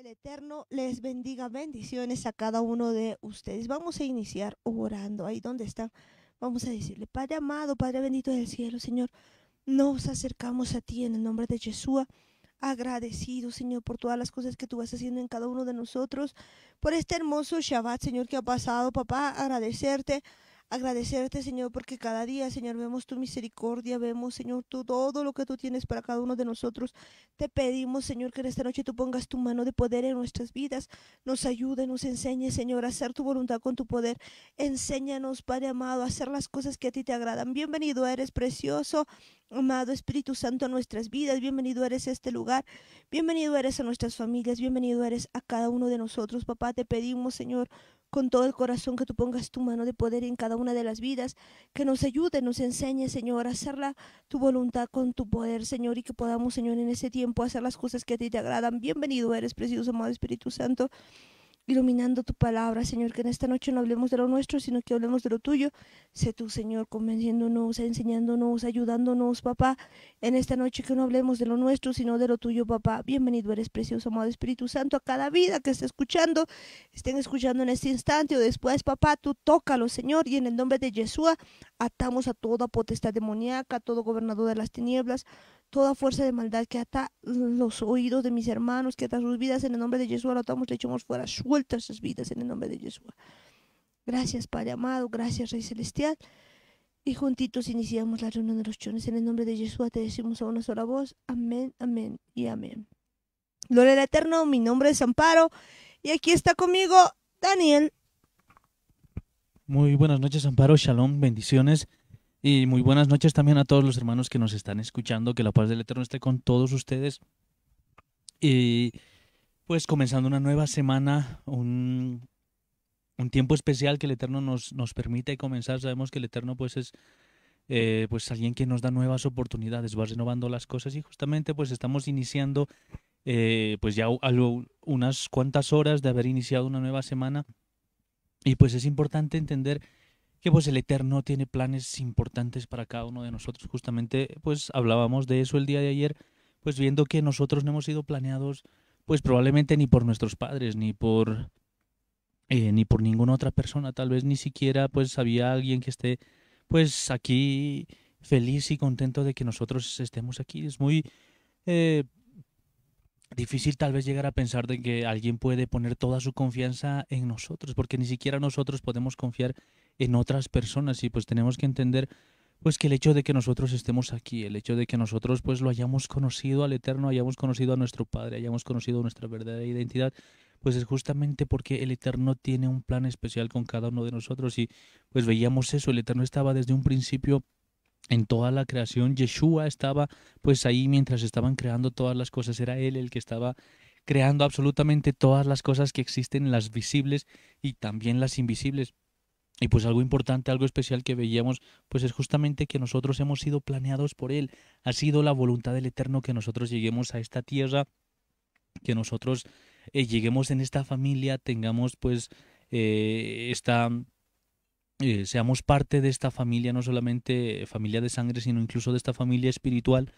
El Eterno les bendiga bendiciones a cada uno de ustedes. Vamos a iniciar orando ahí donde están. Vamos a decirle, Padre amado, Padre bendito del cielo, Señor, nos acercamos a ti en el nombre de Yeshua. Agradecido, Señor, por todas las cosas que tú vas haciendo en cada uno de nosotros, por este hermoso Shabbat, Señor, que ha pasado, papá. Agradecerte Agradecerte, Señor, porque cada día, Señor, vemos tu misericordia, vemos, Señor, tú, todo lo que tú tienes para cada uno de nosotros. Te pedimos, Señor, que en esta noche tú pongas tu mano de poder en nuestras vidas. Nos ayude, nos enseñe, Señor, a hacer tu voluntad con tu poder. Enséñanos, Padre amado, a hacer las cosas que a ti te agradan. Bienvenido eres, precioso. Amado Espíritu Santo a nuestras vidas, bienvenido eres a este lugar, bienvenido eres a nuestras familias, bienvenido eres a cada uno de nosotros, papá, te pedimos, Señor, con todo el corazón que tú pongas tu mano de poder en cada una de las vidas, que nos ayude, nos enseñe, Señor, a hacerla tu voluntad con tu poder, Señor, y que podamos, Señor, en ese tiempo hacer las cosas que a ti te agradan. Bienvenido eres, precioso amado Espíritu Santo iluminando tu palabra, Señor, que en esta noche no hablemos de lo nuestro, sino que hablemos de lo tuyo. Sé tú, Señor, convenciéndonos, enseñándonos, ayudándonos, papá. En esta noche que no hablemos de lo nuestro, sino de lo tuyo, papá. Bienvenido eres, precioso, amado Espíritu Santo, a cada vida que esté escuchando, estén escuchando en este instante o después, papá, tú tócalo, Señor, y en el nombre de Yeshua atamos a toda potestad demoníaca, a todo gobernador de las tinieblas, toda fuerza de maldad que ata los oídos de mis hermanos, que ata sus vidas en el nombre de Yeshua, lo atamos, le echamos fuera, suelta sus vidas en el nombre de Yeshua. Gracias, Padre amado, gracias, Rey Celestial. Y juntitos iniciamos la reunión de los chones. En el nombre de Yeshua te decimos a una sola voz, amén, amén y amén. Gloria al Eterno, mi nombre es Amparo y aquí está conmigo Daniel. Muy buenas noches, Amparo, shalom, bendiciones. Y muy buenas noches también a todos los hermanos que nos están escuchando. Que la paz del Eterno esté con todos ustedes. Y pues comenzando una nueva semana, un, un tiempo especial que el Eterno nos, nos permite comenzar. Sabemos que el Eterno pues es eh, pues alguien que nos da nuevas oportunidades, va renovando las cosas y justamente pues estamos iniciando eh, pues ya algo, unas cuantas horas de haber iniciado una nueva semana. Y pues es importante entender que pues el Eterno tiene planes importantes para cada uno de nosotros. Justamente pues hablábamos de eso el día de ayer, pues viendo que nosotros no hemos sido planeados pues probablemente ni por nuestros padres, ni por eh, ni por ninguna otra persona, tal vez ni siquiera pues había alguien que esté pues aquí feliz y contento de que nosotros estemos aquí. Es muy eh, difícil tal vez llegar a pensar de que alguien puede poner toda su confianza en nosotros, porque ni siquiera nosotros podemos confiar en otras personas y pues tenemos que entender pues que el hecho de que nosotros estemos aquí, el hecho de que nosotros pues lo hayamos conocido al Eterno, hayamos conocido a nuestro Padre, hayamos conocido nuestra verdadera identidad, pues es justamente porque el Eterno tiene un plan especial con cada uno de nosotros y pues veíamos eso, el Eterno estaba desde un principio en toda la creación. Yeshua estaba pues ahí mientras estaban creando todas las cosas. Era Él el que estaba creando absolutamente todas las cosas que existen, las visibles y también las invisibles. Y pues algo importante, algo especial que veíamos, pues es justamente que nosotros hemos sido planeados por Él. Ha sido la voluntad del Eterno que nosotros lleguemos a esta tierra, que nosotros eh, lleguemos en esta familia, tengamos pues eh, esta eh, seamos parte de esta familia, no solamente familia de sangre, sino incluso de esta familia espiritual.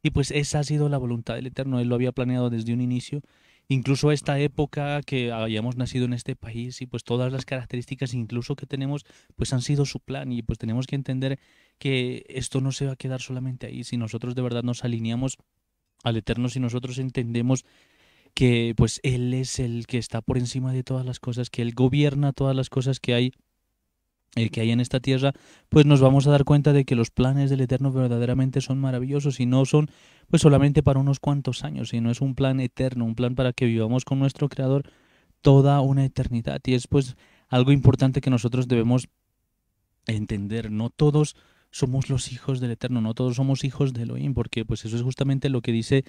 Y pues esa ha sido la voluntad del Eterno, Él lo había planeado desde un inicio, incluso a esta época que hayamos nacido en este país y pues todas las características incluso que tenemos, pues han sido su plan y pues tenemos que entender que esto no se va a quedar solamente ahí, si nosotros de verdad nos alineamos al Eterno, si nosotros entendemos que pues Él es el que está por encima de todas las cosas, que Él gobierna todas las cosas que hay el que hay en esta tierra, pues nos vamos a dar cuenta de que los planes del Eterno verdaderamente son maravillosos y no son pues solamente para unos cuantos años, sino es un plan eterno, un plan para que vivamos con nuestro Creador toda una eternidad. Y es pues algo importante que nosotros debemos entender. No todos somos los hijos del Eterno, no todos somos hijos de Elohim, porque pues eso es justamente lo que dice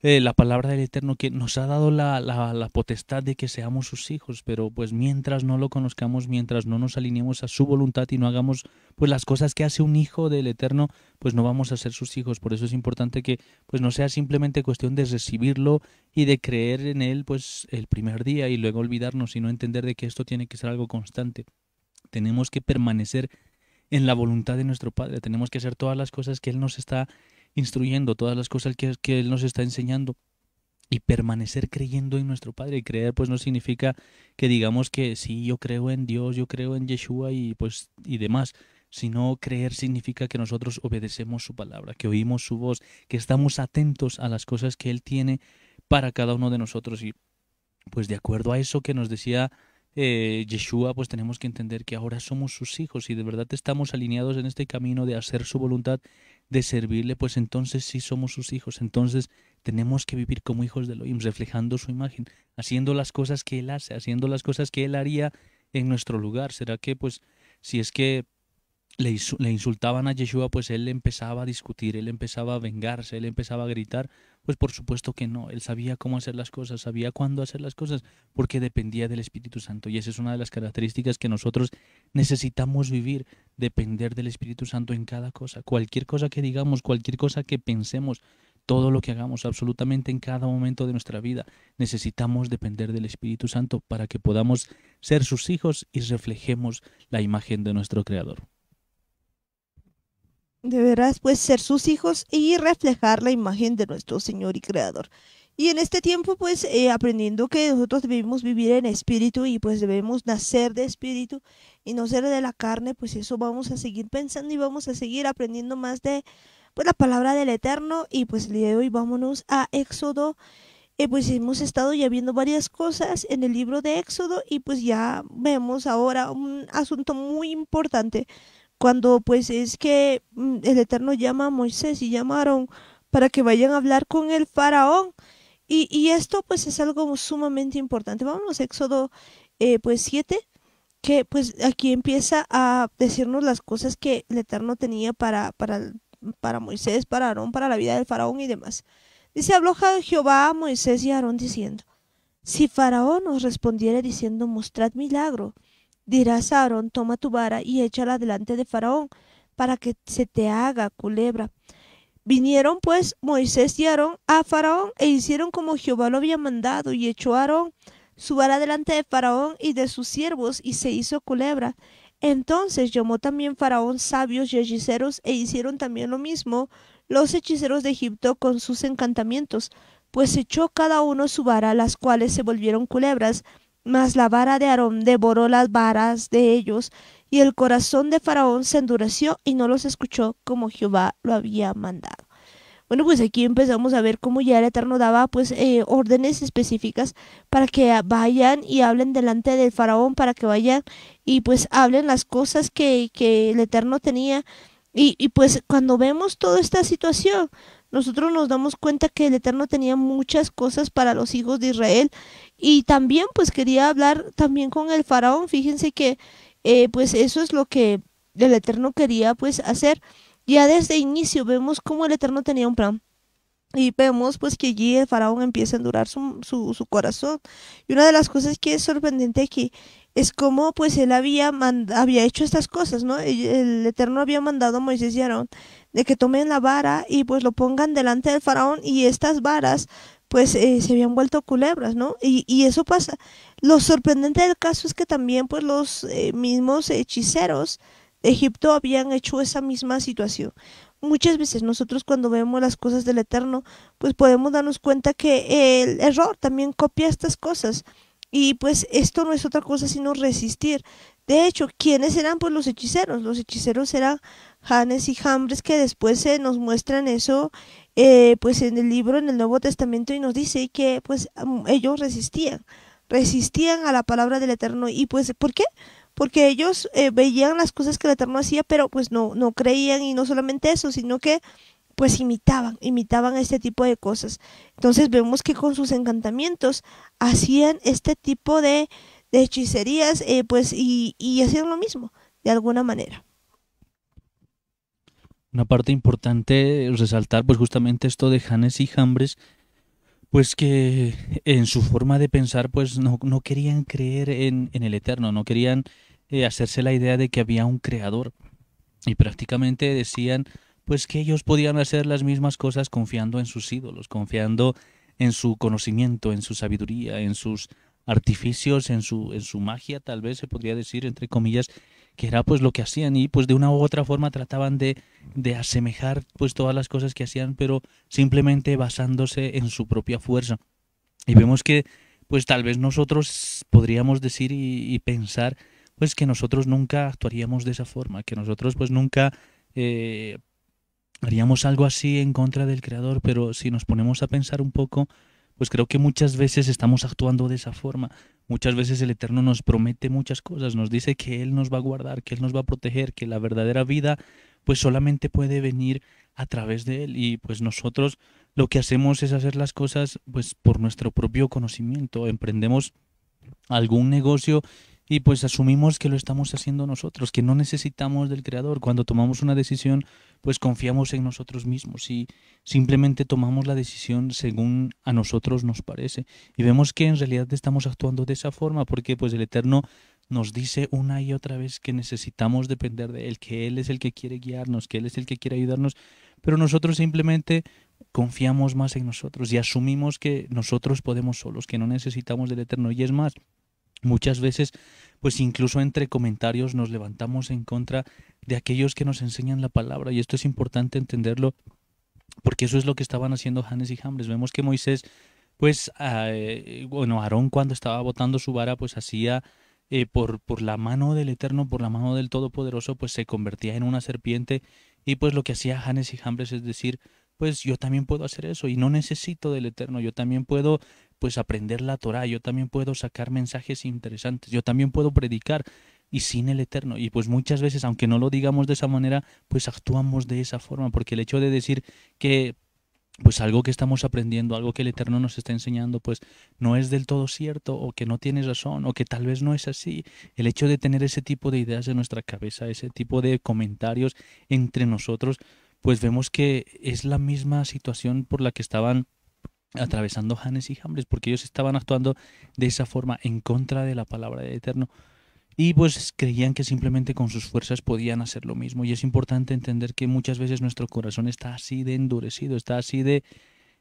eh, la palabra del Eterno que nos ha dado la, la, la, potestad de que seamos sus hijos, pero pues mientras no lo conozcamos, mientras no nos alineemos a su voluntad y no hagamos pues las cosas que hace un hijo del Eterno, pues no vamos a ser sus hijos. Por eso es importante que pues no sea simplemente cuestión de recibirlo y de creer en él pues el primer día y luego olvidarnos, sino entender de que esto tiene que ser algo constante. Tenemos que permanecer en la voluntad de nuestro Padre, tenemos que hacer todas las cosas que Él nos está instruyendo, todas las cosas que, Él nos está enseñando y permanecer creyendo en nuestro Padre. Y creer pues no significa que digamos que sí, yo creo en Dios, yo creo en Yeshua y pues y demás, sino creer significa que nosotros obedecemos su palabra, que oímos su voz, que estamos atentos a las cosas que él tiene para cada uno de nosotros y pues de acuerdo a eso que nos decía eh, Yeshua, pues tenemos que entender que ahora somos sus hijos y de verdad estamos alineados en este camino de hacer su voluntad, de servirle, pues entonces sí somos sus hijos. Entonces tenemos que vivir como hijos de Elohim, reflejando su imagen, haciendo las cosas que Él hace, haciendo las cosas que Él haría en nuestro lugar. ¿Será que, pues, si es que le, insultaban a Yeshua, pues Él empezaba a discutir, Él empezaba a vengarse, Él empezaba a gritar? Pues por supuesto que no, él sabía cómo hacer las cosas, sabía cuándo hacer las cosas, porque dependía del Espíritu Santo. Y esa es una de las características que nosotros necesitamos vivir, depender del Espíritu Santo en cada cosa. Cualquier cosa que digamos, cualquier cosa que pensemos, todo lo que hagamos, absolutamente en cada momento de nuestra vida, necesitamos depender del Espíritu Santo para que podamos ser sus hijos y reflejemos la imagen de nuestro Creador. Deberás pues ser sus hijos y reflejar la imagen de nuestro Señor y Creador. Y en este tiempo pues eh, aprendiendo que nosotros debemos vivir en espíritu y pues debemos nacer de espíritu y no ser de la carne, pues eso vamos a seguir pensando y vamos a seguir aprendiendo más de pues la palabra del Eterno y pues el día de hoy vámonos a Éxodo. y eh, pues hemos estado ya viendo varias cosas en el libro de Éxodo y pues ya vemos ahora un asunto muy importante cuando pues es que mm, el Eterno llama a Moisés y llamaron para que vayan a hablar con el faraón. Y, esto pues es algo sumamente importante. Vamos a Éxodo eh, pues 7, que pues aquí empieza a decirnos las cosas que el Eterno tenía para, para, para Moisés, para Aarón, para la vida del faraón y demás. Dice, habló Jehová a Moisés y a Aarón diciendo, si Faraón os respondiere diciendo, mostrad milagro Dirás a Aarón, toma tu vara y échala delante de Faraón, para que se te haga culebra. Vinieron pues Moisés y Aarón a Faraón e hicieron como Jehová lo había mandado, y echó Aarón su vara delante de Faraón y de sus siervos, y se hizo culebra. Entonces llamó también Faraón sabios y hechiceros, e hicieron también lo mismo los hechiceros de Egipto con sus encantamientos, pues echó cada uno su vara, las cuales se volvieron culebras, mas la vara de Aarón devoró las varas de ellos, y el corazón de Faraón se endureció y no los escuchó como Jehová lo había mandado. Bueno, pues aquí empezamos a ver cómo ya el Eterno daba pues eh, órdenes específicas para que vayan y hablen delante del faraón, para que vayan y pues hablen las cosas que, que el Eterno tenía. Y, y pues cuando vemos toda esta situación, nosotros nos damos cuenta que el Eterno tenía muchas cosas para los hijos de Israel y también pues quería hablar también con el faraón, fíjense que eh, pues eso es lo que el Eterno quería pues hacer. Ya desde inicio vemos cómo el Eterno tenía un plan. Y vemos pues que allí el faraón empieza a endurar su, su, corazón. Y una de las cosas que es sorprendente aquí es cómo pues él había, había hecho estas cosas, ¿no? El, el Eterno había mandado a Moisés y Aarón de que tomen la vara y pues lo pongan delante del faraón y estas varas pues eh, se habían vuelto culebras, ¿no? Y, eso pasa. Lo sorprendente del caso es que también pues los eh, mismos hechiceros de Egipto habían hecho esa misma situación. Muchas veces nosotros cuando vemos las cosas del Eterno, pues podemos darnos cuenta que el error también copia estas cosas. Y pues esto no es otra cosa sino resistir. De hecho, ¿quiénes eran pues los hechiceros? Los hechiceros eran Hanes y Hambres, que después se nos muestran eso eh, pues en el libro, en el Nuevo Testamento, y nos dice que pues ellos resistían, resistían a la palabra del Eterno. ¿Y pues por qué? Porque ellos eh, veían las cosas que el Eterno hacía, pero pues no, no creían y no solamente eso, sino que pues imitaban, imitaban este tipo de cosas. Entonces vemos que con sus encantamientos hacían este tipo de, hechicerías, eh, pues, y, y hacían lo mismo, de alguna manera. Una parte importante resaltar pues justamente esto de Janes y Jambres, pues que en su forma de pensar pues no, querían creer en, el eterno, no querían eh, hacerse la idea de que había un creador. Y prácticamente decían pues que ellos podían hacer las mismas cosas confiando en sus ídolos, confiando en su conocimiento, en su sabiduría, en sus artificios, en su, en su magia, tal vez se podría decir, entre comillas, que era pues lo que hacían y pues de una u otra forma trataban de, asemejar pues todas las cosas que hacían pero simplemente basándose en su propia fuerza y vemos que pues tal vez nosotros podríamos decir y, pensar pues que nosotros nunca actuaríamos de esa forma que nosotros pues nunca eh, haríamos algo así en contra del creador pero si nos ponemos a pensar un poco pues creo que muchas veces estamos actuando de esa forma. Muchas veces el Eterno nos promete muchas cosas, nos dice que Él nos va a guardar, que Él nos va a proteger, que la verdadera vida pues solamente puede venir a través de Él y pues nosotros lo que hacemos es hacer las cosas pues por nuestro propio conocimiento, emprendemos algún negocio y pues asumimos que lo estamos haciendo nosotros, que no necesitamos del Creador. Cuando tomamos una decisión, pues confiamos en nosotros mismos y simplemente tomamos la decisión según a nosotros nos parece. Y vemos que en realidad estamos actuando de esa forma porque pues el Eterno nos dice una y otra vez que necesitamos depender de Él, que Él es el que quiere guiarnos, que Él es el que quiere ayudarnos, pero nosotros simplemente confiamos más en nosotros y asumimos que nosotros podemos solos, que no necesitamos del Eterno. Y es más, Muchas veces, pues incluso entre comentarios nos levantamos en contra de aquellos que nos enseñan la palabra. Y esto es importante entenderlo porque eso es lo que estaban haciendo Hannes y Jambres. Vemos que Moisés, pues, ah, eh, bueno, Aarón cuando estaba botando su vara, pues hacía eh, por, por la mano del Eterno, por la mano del Todopoderoso, pues se convertía en una serpiente. Y pues lo que hacía Hannes y Jambres es decir, pues yo también puedo hacer eso y no necesito del Eterno, yo también puedo pues aprender la Torah, yo también puedo sacar mensajes interesantes, yo también puedo predicar y sin el eterno. Y pues muchas veces, aunque no lo digamos de esa manera, pues actuamos de esa forma, porque el hecho de decir que pues algo que estamos aprendiendo, algo que el Eterno nos está enseñando, pues no es del todo cierto o que no tienes razón o que tal vez no es así. El hecho de tener ese tipo de ideas en nuestra cabeza, ese tipo de comentarios entre nosotros, pues vemos que es la misma situación por la que estaban atravesando Hannes y Jambres, porque ellos estaban actuando de esa forma en contra de la palabra del Eterno. Y pues creían que simplemente con sus fuerzas podían hacer lo mismo. Y es importante entender que muchas veces nuestro corazón está así de endurecido, está así de,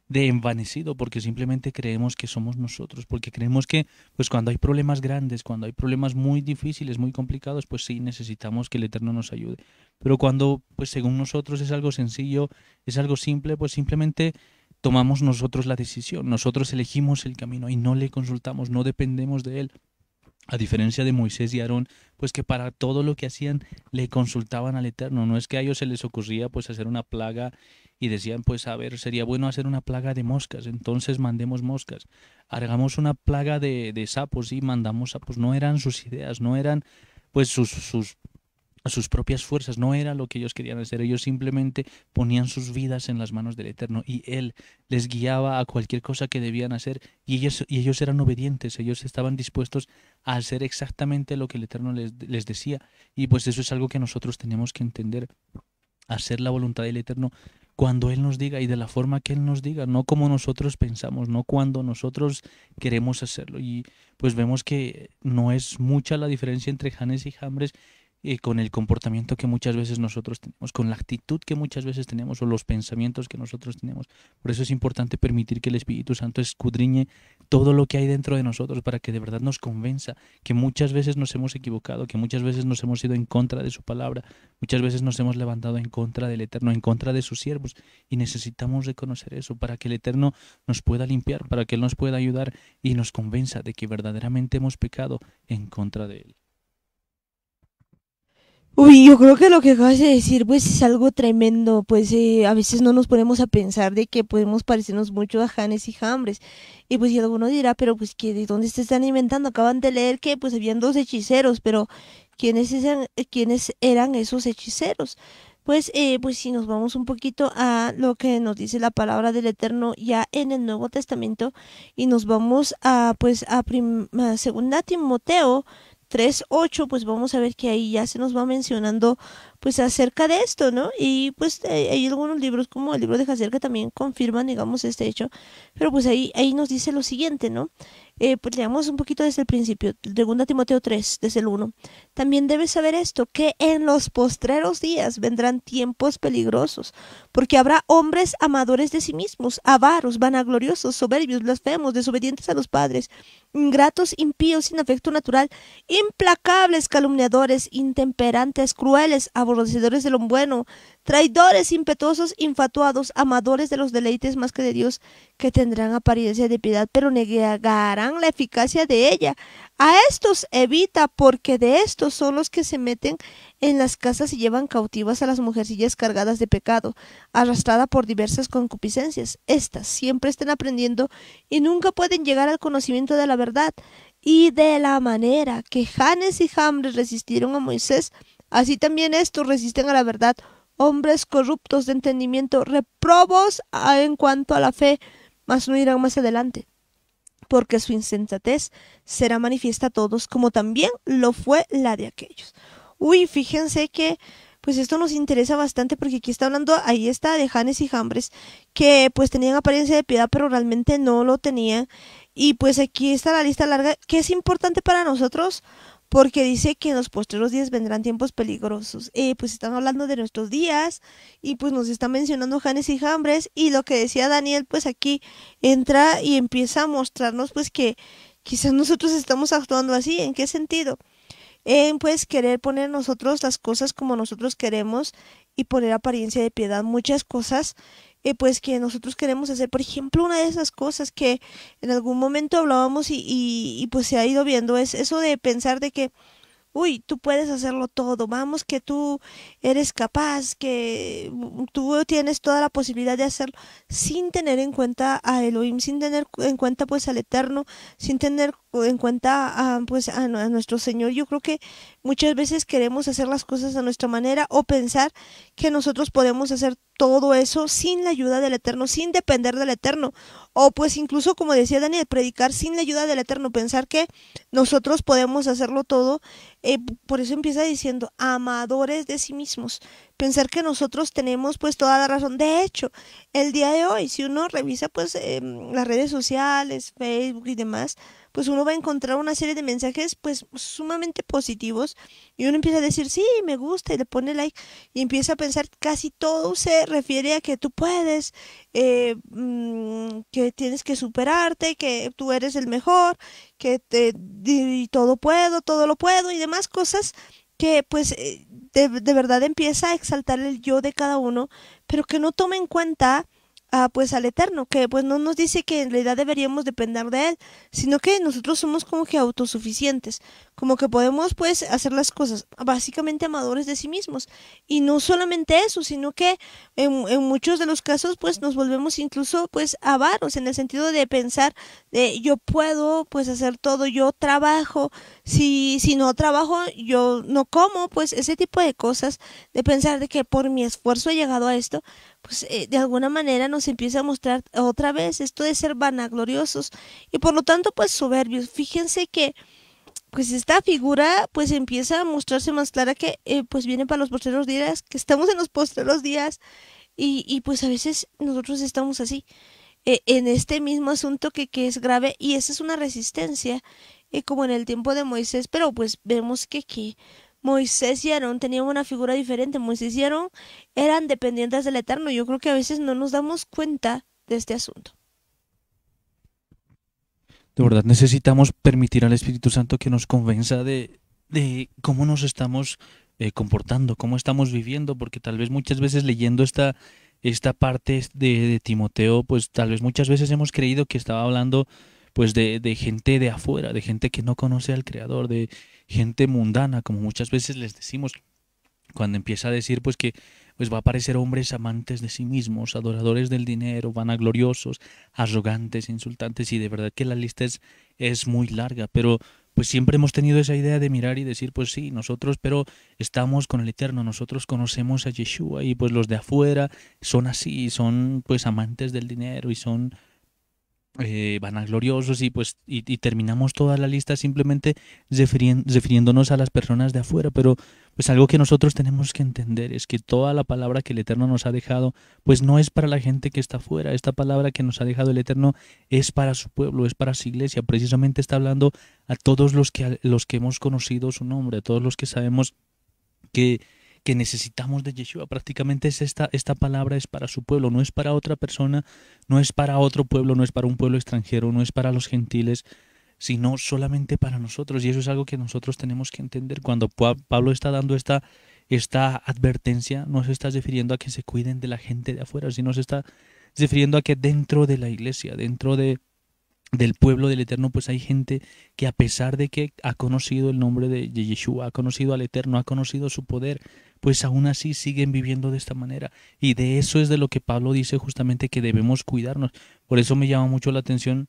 de envanecido, porque simplemente creemos que somos nosotros, porque creemos que pues cuando hay problemas grandes, cuando hay problemas muy difíciles, muy complicados, pues sí necesitamos que el Eterno nos ayude. Pero cuando pues según nosotros es algo sencillo, es algo simple, pues simplemente tomamos nosotros la decisión, nosotros elegimos el camino y no le consultamos, no dependemos de él. A diferencia de Moisés y Aarón, pues que para todo lo que hacían le consultaban al Eterno. No es que a ellos se les ocurría pues hacer una plaga y decían pues a ver, sería bueno hacer una plaga de moscas, entonces mandemos moscas. Hagamos una plaga de, sapos y mandamos sapos. No eran sus ideas, no eran pues sus, sus sus propias fuerzas, no era lo que ellos querían hacer, ellos simplemente ponían sus vidas en las manos del Eterno y Él les guiaba a cualquier cosa que debían hacer y ellos, y ellos eran obedientes, ellos estaban dispuestos a hacer exactamente lo que el Eterno les, les decía y pues eso es algo que nosotros tenemos que entender, hacer la voluntad del Eterno cuando Él nos diga y de la forma que Él nos diga, no como nosotros pensamos, no cuando nosotros queremos hacerlo. Y pues vemos que no es mucha la diferencia entre Janes y Jambres con el comportamiento que muchas veces nosotros tenemos, con la actitud que muchas veces tenemos o los pensamientos que nosotros tenemos. Por eso es importante permitir que el Espíritu Santo escudriñe todo lo que hay dentro de nosotros para que de verdad nos convenza que muchas veces nos hemos equivocado, que muchas veces nos hemos ido en contra de su palabra, muchas veces nos hemos levantado en contra del Eterno, en contra de sus siervos y necesitamos reconocer eso para que el Eterno nos pueda limpiar, para que Él nos pueda ayudar y nos convenza de que verdaderamente hemos pecado en contra de Él. Uy, yo creo que lo que acabas de decir pues es algo tremendo, pues eh, a veces no nos ponemos a pensar de que podemos parecernos mucho a Janes y Hambres. Y pues si alguno dirá, pero pues de dónde se están inventando, acaban de leer que pues habían dos hechiceros, pero ¿quiénes eran, quiénes eran esos hechiceros? Pues, eh, pues si nos vamos un poquito a lo que nos dice la palabra del Eterno ya en el Nuevo Testamento y nos vamos a pues a Segunda Timoteo 3.8, pues vamos a ver que ahí ya se nos va mencionando pues acerca de esto, ¿no? Y pues eh, hay algunos libros como el libro de Hazel que también confirman, digamos, este hecho, pero pues ahí, ahí nos dice lo siguiente, ¿no? Eh, pues, leamos un poquito desde el principio, 2 Timoteo 3, desde el 1. También debes saber esto, que en los postreros días vendrán tiempos peligrosos, porque habrá hombres amadores de sí mismos, avaros, vanagloriosos, soberbios, blasfemos, desobedientes a los padres, ingratos, impíos, sin afecto natural, implacables, calumniadores, intemperantes, crueles, aborrecedores de lo bueno, traidores, impetuosos, infatuados, amadores de los deleites más que de Dios, que tendrán apariencia de piedad, pero negarán la eficacia de ella. A estos evita, porque de estos son los que se meten en las casas y llevan cautivas a las mujercillas cargadas de pecado, arrastrada por diversas concupiscencias. Estas siempre están aprendiendo y nunca pueden llegar al conocimiento de la verdad. Y de la manera que Janes y Jambres resistieron a Moisés, así también estos resisten a la verdad hombres corruptos de entendimiento, reprobos en cuanto a la fe, mas no irán más adelante, porque su insensatez será manifiesta a todos, como también lo fue la de aquellos. Uy, fíjense que pues esto nos interesa bastante porque aquí está hablando, ahí está, de Janes y Jambres, que pues tenían apariencia de piedad, pero realmente no lo tenían. Y pues aquí está la lista larga, que es importante para nosotros porque dice que en los posteriores días vendrán tiempos peligrosos. Eh, pues están hablando de nuestros días y pues nos está mencionando Janes y Jambres y lo que decía Daniel pues aquí entra y empieza a mostrarnos pues que quizás nosotros estamos actuando así, ¿en qué sentido? En pues querer poner nosotros las cosas como nosotros queremos y poner apariencia de piedad, muchas cosas eh, pues que nosotros queremos hacer. Por ejemplo, una de esas cosas que en algún momento hablábamos y, y, y pues se ha ido viendo es eso de pensar de que, uy, tú puedes hacerlo todo, vamos, que tú eres capaz, que mm, tú tienes toda la posibilidad de hacerlo, sin tener en cuenta a Elohim, sin tener en cuenta pues al Eterno, sin tener en cuenta a, pues, a, nuestro Señor. Yo creo que muchas veces queremos hacer las cosas a nuestra manera o pensar que nosotros podemos hacer todo eso sin la ayuda del Eterno, sin depender del Eterno. O pues incluso, como decía Daniel, predicar sin la ayuda del Eterno, pensar que nosotros podemos hacerlo todo. Eh, por eso empieza diciendo, amadores de sí mismos. Pensar que nosotros tenemos pues toda la razón. De hecho, el día de hoy, si uno revisa pues em, las redes sociales, Facebook y demás, pues uno va a encontrar una serie de mensajes pues sumamente positivos y uno empieza a decir, sí, me gusta y le pone like y empieza a pensar, casi todo se refiere a que tú puedes, eh, mm, que tienes que superarte, que tú eres el mejor, que te, todo puedo, todo lo puedo y demás cosas que pues eh, de, verdad empieza a exaltar el yo de cada uno, pero que no tome en cuenta Ah, pues al Eterno, que pues no nos dice que en realidad deberíamos depender de Él, sino que nosotros somos como que autosuficientes, como que podemos pues hacer las cosas, básicamente amadores de sí mismos. Y no solamente eso, sino que en, muchos de los casos pues nos volvemos incluso pues avaros, en el sentido de pensar de yo puedo pues hacer todo, yo trabajo, si, si no trabajo, yo no como, pues ese tipo de cosas, de pensar de que por mi esfuerzo he llegado a esto, pues eh, de alguna manera nos empieza a mostrar otra vez esto de ser vanagloriosos y por lo tanto pues soberbios. Fíjense que pues esta figura pues empieza a mostrarse más clara que eh, pues viene para los posteros días, que estamos en los postreros días y, pues a veces nosotros estamos así eh, en este mismo asunto que, que es grave y esa es una resistencia y como en el tiempo de Moisés, pero pues vemos que aquí Moisés y Aarón tenían una figura diferente. Moisés y Aarón eran dependientes del Eterno. Yo creo que a veces no nos damos cuenta de este asunto. De verdad necesitamos permitir al Espíritu Santo que nos convenza de, de cómo nos estamos eh, comportando, cómo estamos viviendo, porque tal vez muchas veces leyendo esta, esta parte de, de Timoteo, pues tal vez muchas veces hemos creído que estaba hablando pues de, de, gente de afuera, de gente que no conoce al Creador, de gente mundana, como muchas veces les decimos, cuando empieza a decir pues que pues va a aparecer hombres amantes de sí mismos, adoradores del dinero, vanagloriosos, arrogantes, insultantes, y de verdad que la lista es, es muy larga, pero pues siempre hemos tenido esa idea de mirar y decir, pues sí, nosotros, pero estamos con el Eterno, nosotros conocemos a Yeshua y pues los de afuera son así, son pues amantes del dinero y son eh, vanagloriosos y pues y, terminamos toda la lista simplemente refiriéndonos a las personas de afuera, pero pues algo que nosotros tenemos que entender es que toda la palabra que el Eterno nos ha dejado pues no es para la gente que está afuera, esta palabra que nos ha dejado el Eterno es para su pueblo, es para su iglesia, precisamente está hablando a todos los que, los que hemos conocido su nombre, a todos los que sabemos que que necesitamos de Yeshua. Prácticamente es esta, esta palabra es para su pueblo, no es para otra persona, no es para otro pueblo, no es para un pueblo extranjero, no es para los gentiles, sino solamente para nosotros. Y eso es algo que nosotros tenemos que entender. Cuando Pablo está dando esta, esta advertencia, no se está refiriendo a que se cuiden de la gente de afuera, sino se está refiriendo a que dentro de la iglesia, dentro de del pueblo del Eterno, pues hay gente que a pesar de que ha conocido el nombre de Yeshua, ha conocido al Eterno, ha conocido su poder, pues aún así siguen viviendo de esta manera. Y de eso es de lo que Pablo dice justamente que debemos cuidarnos. Por eso me llama mucho la atención,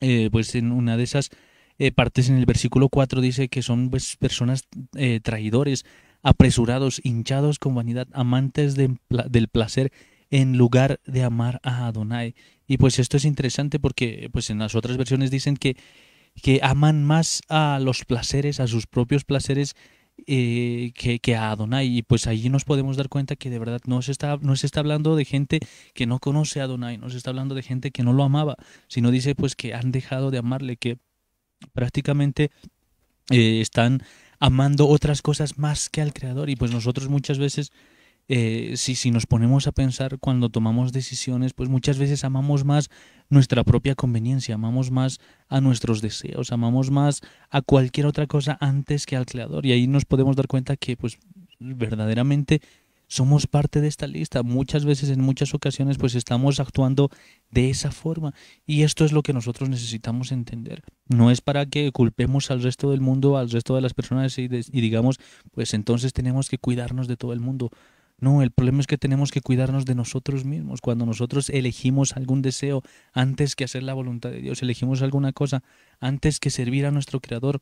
eh, pues en una de esas eh, partes en el versículo 4 dice que son pues, personas eh, traidores, apresurados, hinchados con vanidad, amantes del placer en lugar de amar a Adonai. Y pues esto es interesante porque pues en las otras versiones dicen que, que aman más a los placeres, a sus propios placeres, eh, que, a Adonai. Y pues ahí nos podemos dar cuenta que de verdad no se, está, no se está hablando de gente que no conoce a Adonai, no se está hablando de gente que no lo amaba, sino dice pues que han dejado de amarle, que prácticamente eh, están amando otras cosas más que al Creador. Y pues nosotros muchas veces eh, si, nos ponemos a pensar cuando tomamos decisiones, pues muchas veces amamos más nuestra propia conveniencia, amamos más a nuestros deseos, amamos más a cualquier otra cosa antes que al creador. Y ahí nos podemos dar cuenta que pues verdaderamente somos parte de esta lista. Muchas veces, en muchas ocasiones, pues estamos actuando de esa forma. Y esto es lo que nosotros necesitamos entender. No es para que culpemos al resto del mundo, al resto de las personas y digamos, pues entonces tenemos que cuidarnos de todo el mundo. No, el problema es que tenemos que cuidarnos de nosotros mismos. Cuando nosotros elegimos algún deseo antes que hacer la voluntad de Dios, elegimos alguna cosa antes que servir a nuestro Creador,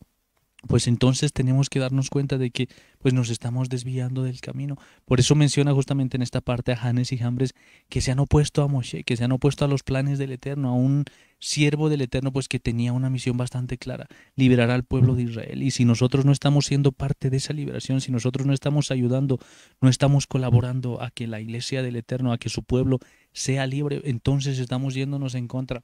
pues entonces tenemos que darnos cuenta de que pues nos estamos desviando del camino. Por eso menciona justamente en esta parte a Hanes y Jambres que se han opuesto a Moshe, que se han opuesto a los planes del Eterno, a un siervo del Eterno pues que tenía una misión bastante clara, liberar al pueblo de Israel. Y si nosotros no estamos siendo parte de esa liberación, si nosotros no estamos ayudando, no estamos colaborando a que la iglesia del Eterno, a que su pueblo sea libre, entonces estamos yéndonos en contra.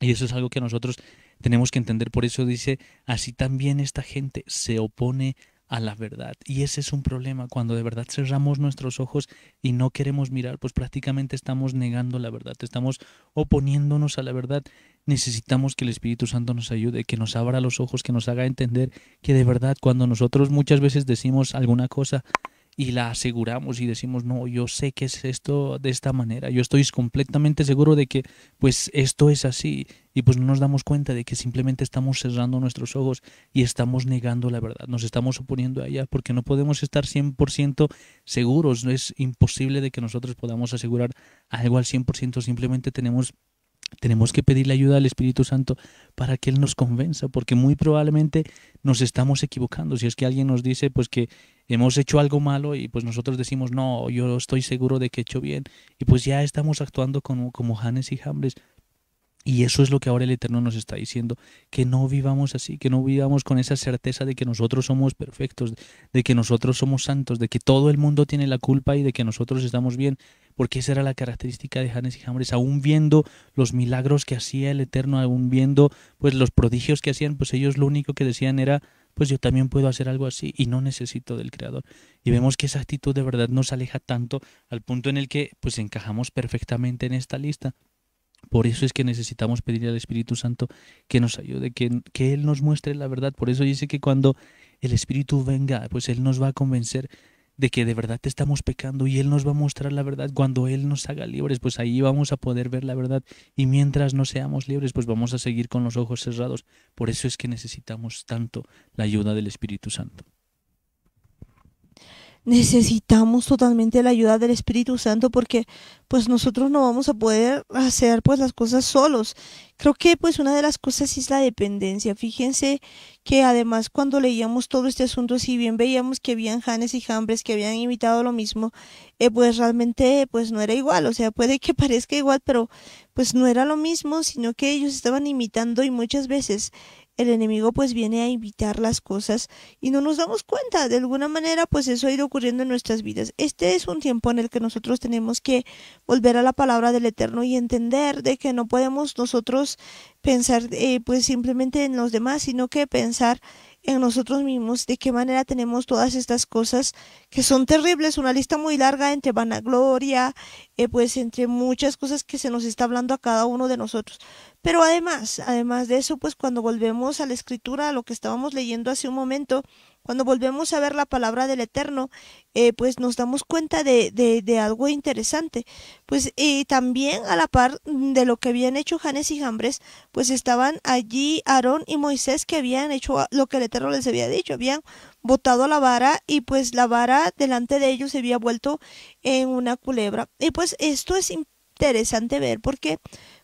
Y eso es algo que nosotros tenemos que entender, por eso dice, así también esta gente se opone a la verdad. Y ese es un problema, cuando de verdad cerramos nuestros ojos y no queremos mirar, pues prácticamente estamos negando la verdad, estamos oponiéndonos a la verdad. Necesitamos que el Espíritu Santo nos ayude, que nos abra los ojos, que nos haga entender que de verdad cuando nosotros muchas veces decimos alguna cosa, y la aseguramos y decimos, no, yo sé que es esto de esta manera, yo estoy completamente seguro de que pues esto es así y pues no nos damos cuenta de que simplemente estamos cerrando nuestros ojos y estamos negando la verdad, nos estamos oponiendo a ella porque no podemos estar 100% seguros, no es imposible de que nosotros podamos asegurar algo al 100%, simplemente tenemos tenemos que pedirle ayuda al Espíritu Santo para que Él nos convenza, porque muy probablemente nos estamos equivocando. Si es que alguien nos dice pues que hemos hecho algo malo y pues nosotros decimos, no, yo estoy seguro de que he hecho bien, y pues ya estamos actuando como, como y Hambres. Y eso es lo que ahora el Eterno nos está diciendo, que no vivamos así, que no vivamos con esa certeza de que nosotros somos perfectos, de que nosotros somos santos, de que todo el mundo tiene la culpa y de que nosotros estamos bien, porque esa era la característica de Janes y Jambres, aún viendo los milagros que hacía el Eterno, aún viendo pues los prodigios que hacían, pues ellos lo único que decían era, pues yo también puedo hacer algo así y no necesito del Creador. Y vemos que esa actitud de verdad nos aleja tanto al punto en el que pues encajamos perfectamente en esta lista por eso es que necesitamos pedir al Espíritu Santo que nos ayude, que, que, Él nos muestre la verdad. Por eso dice que cuando el Espíritu venga, pues Él nos va a convencer de que de verdad estamos pecando y Él nos va a mostrar la verdad. Cuando Él nos haga libres, pues ahí vamos a poder ver la verdad. Y mientras no seamos libres, pues vamos a seguir con los ojos cerrados. Por eso es que necesitamos tanto la ayuda del Espíritu Santo necesitamos totalmente la ayuda del Espíritu Santo porque pues nosotros no vamos a poder hacer pues las cosas solos. Creo que pues una de las cosas es la dependencia. Fíjense que además cuando leíamos todo este asunto, si bien veíamos que habían Hanes y Hambres que habían imitado lo mismo, eh, pues realmente pues no era igual. O sea, puede que parezca igual, pero pues no era lo mismo, sino que ellos estaban imitando y muchas veces el enemigo pues viene a invitar las cosas y no nos damos cuenta. De alguna manera pues eso ha ido ocurriendo en nuestras vidas. Este es un tiempo en el que nosotros tenemos que volver a la palabra del Eterno y entender de que no podemos nosotros pensar eh, pues simplemente en los demás, sino que pensar en nosotros mismos, de qué manera tenemos todas estas cosas que son terribles, una lista muy larga entre vanagloria, eh, pues entre muchas cosas que se nos está hablando a cada uno de nosotros. Pero además, además de eso, pues cuando volvemos a la escritura, a lo que estábamos leyendo hace un momento, cuando volvemos a ver la palabra del Eterno, eh, pues nos damos cuenta de, de, de algo interesante. Pues y también a la par de lo que habían hecho Janes y Jambres, pues estaban allí Aarón y Moisés que habían hecho lo que el Eterno les había dicho, habían botado la vara y pues la vara delante de ellos se había vuelto en una culebra. Y pues esto es interesante ver ¿por qué?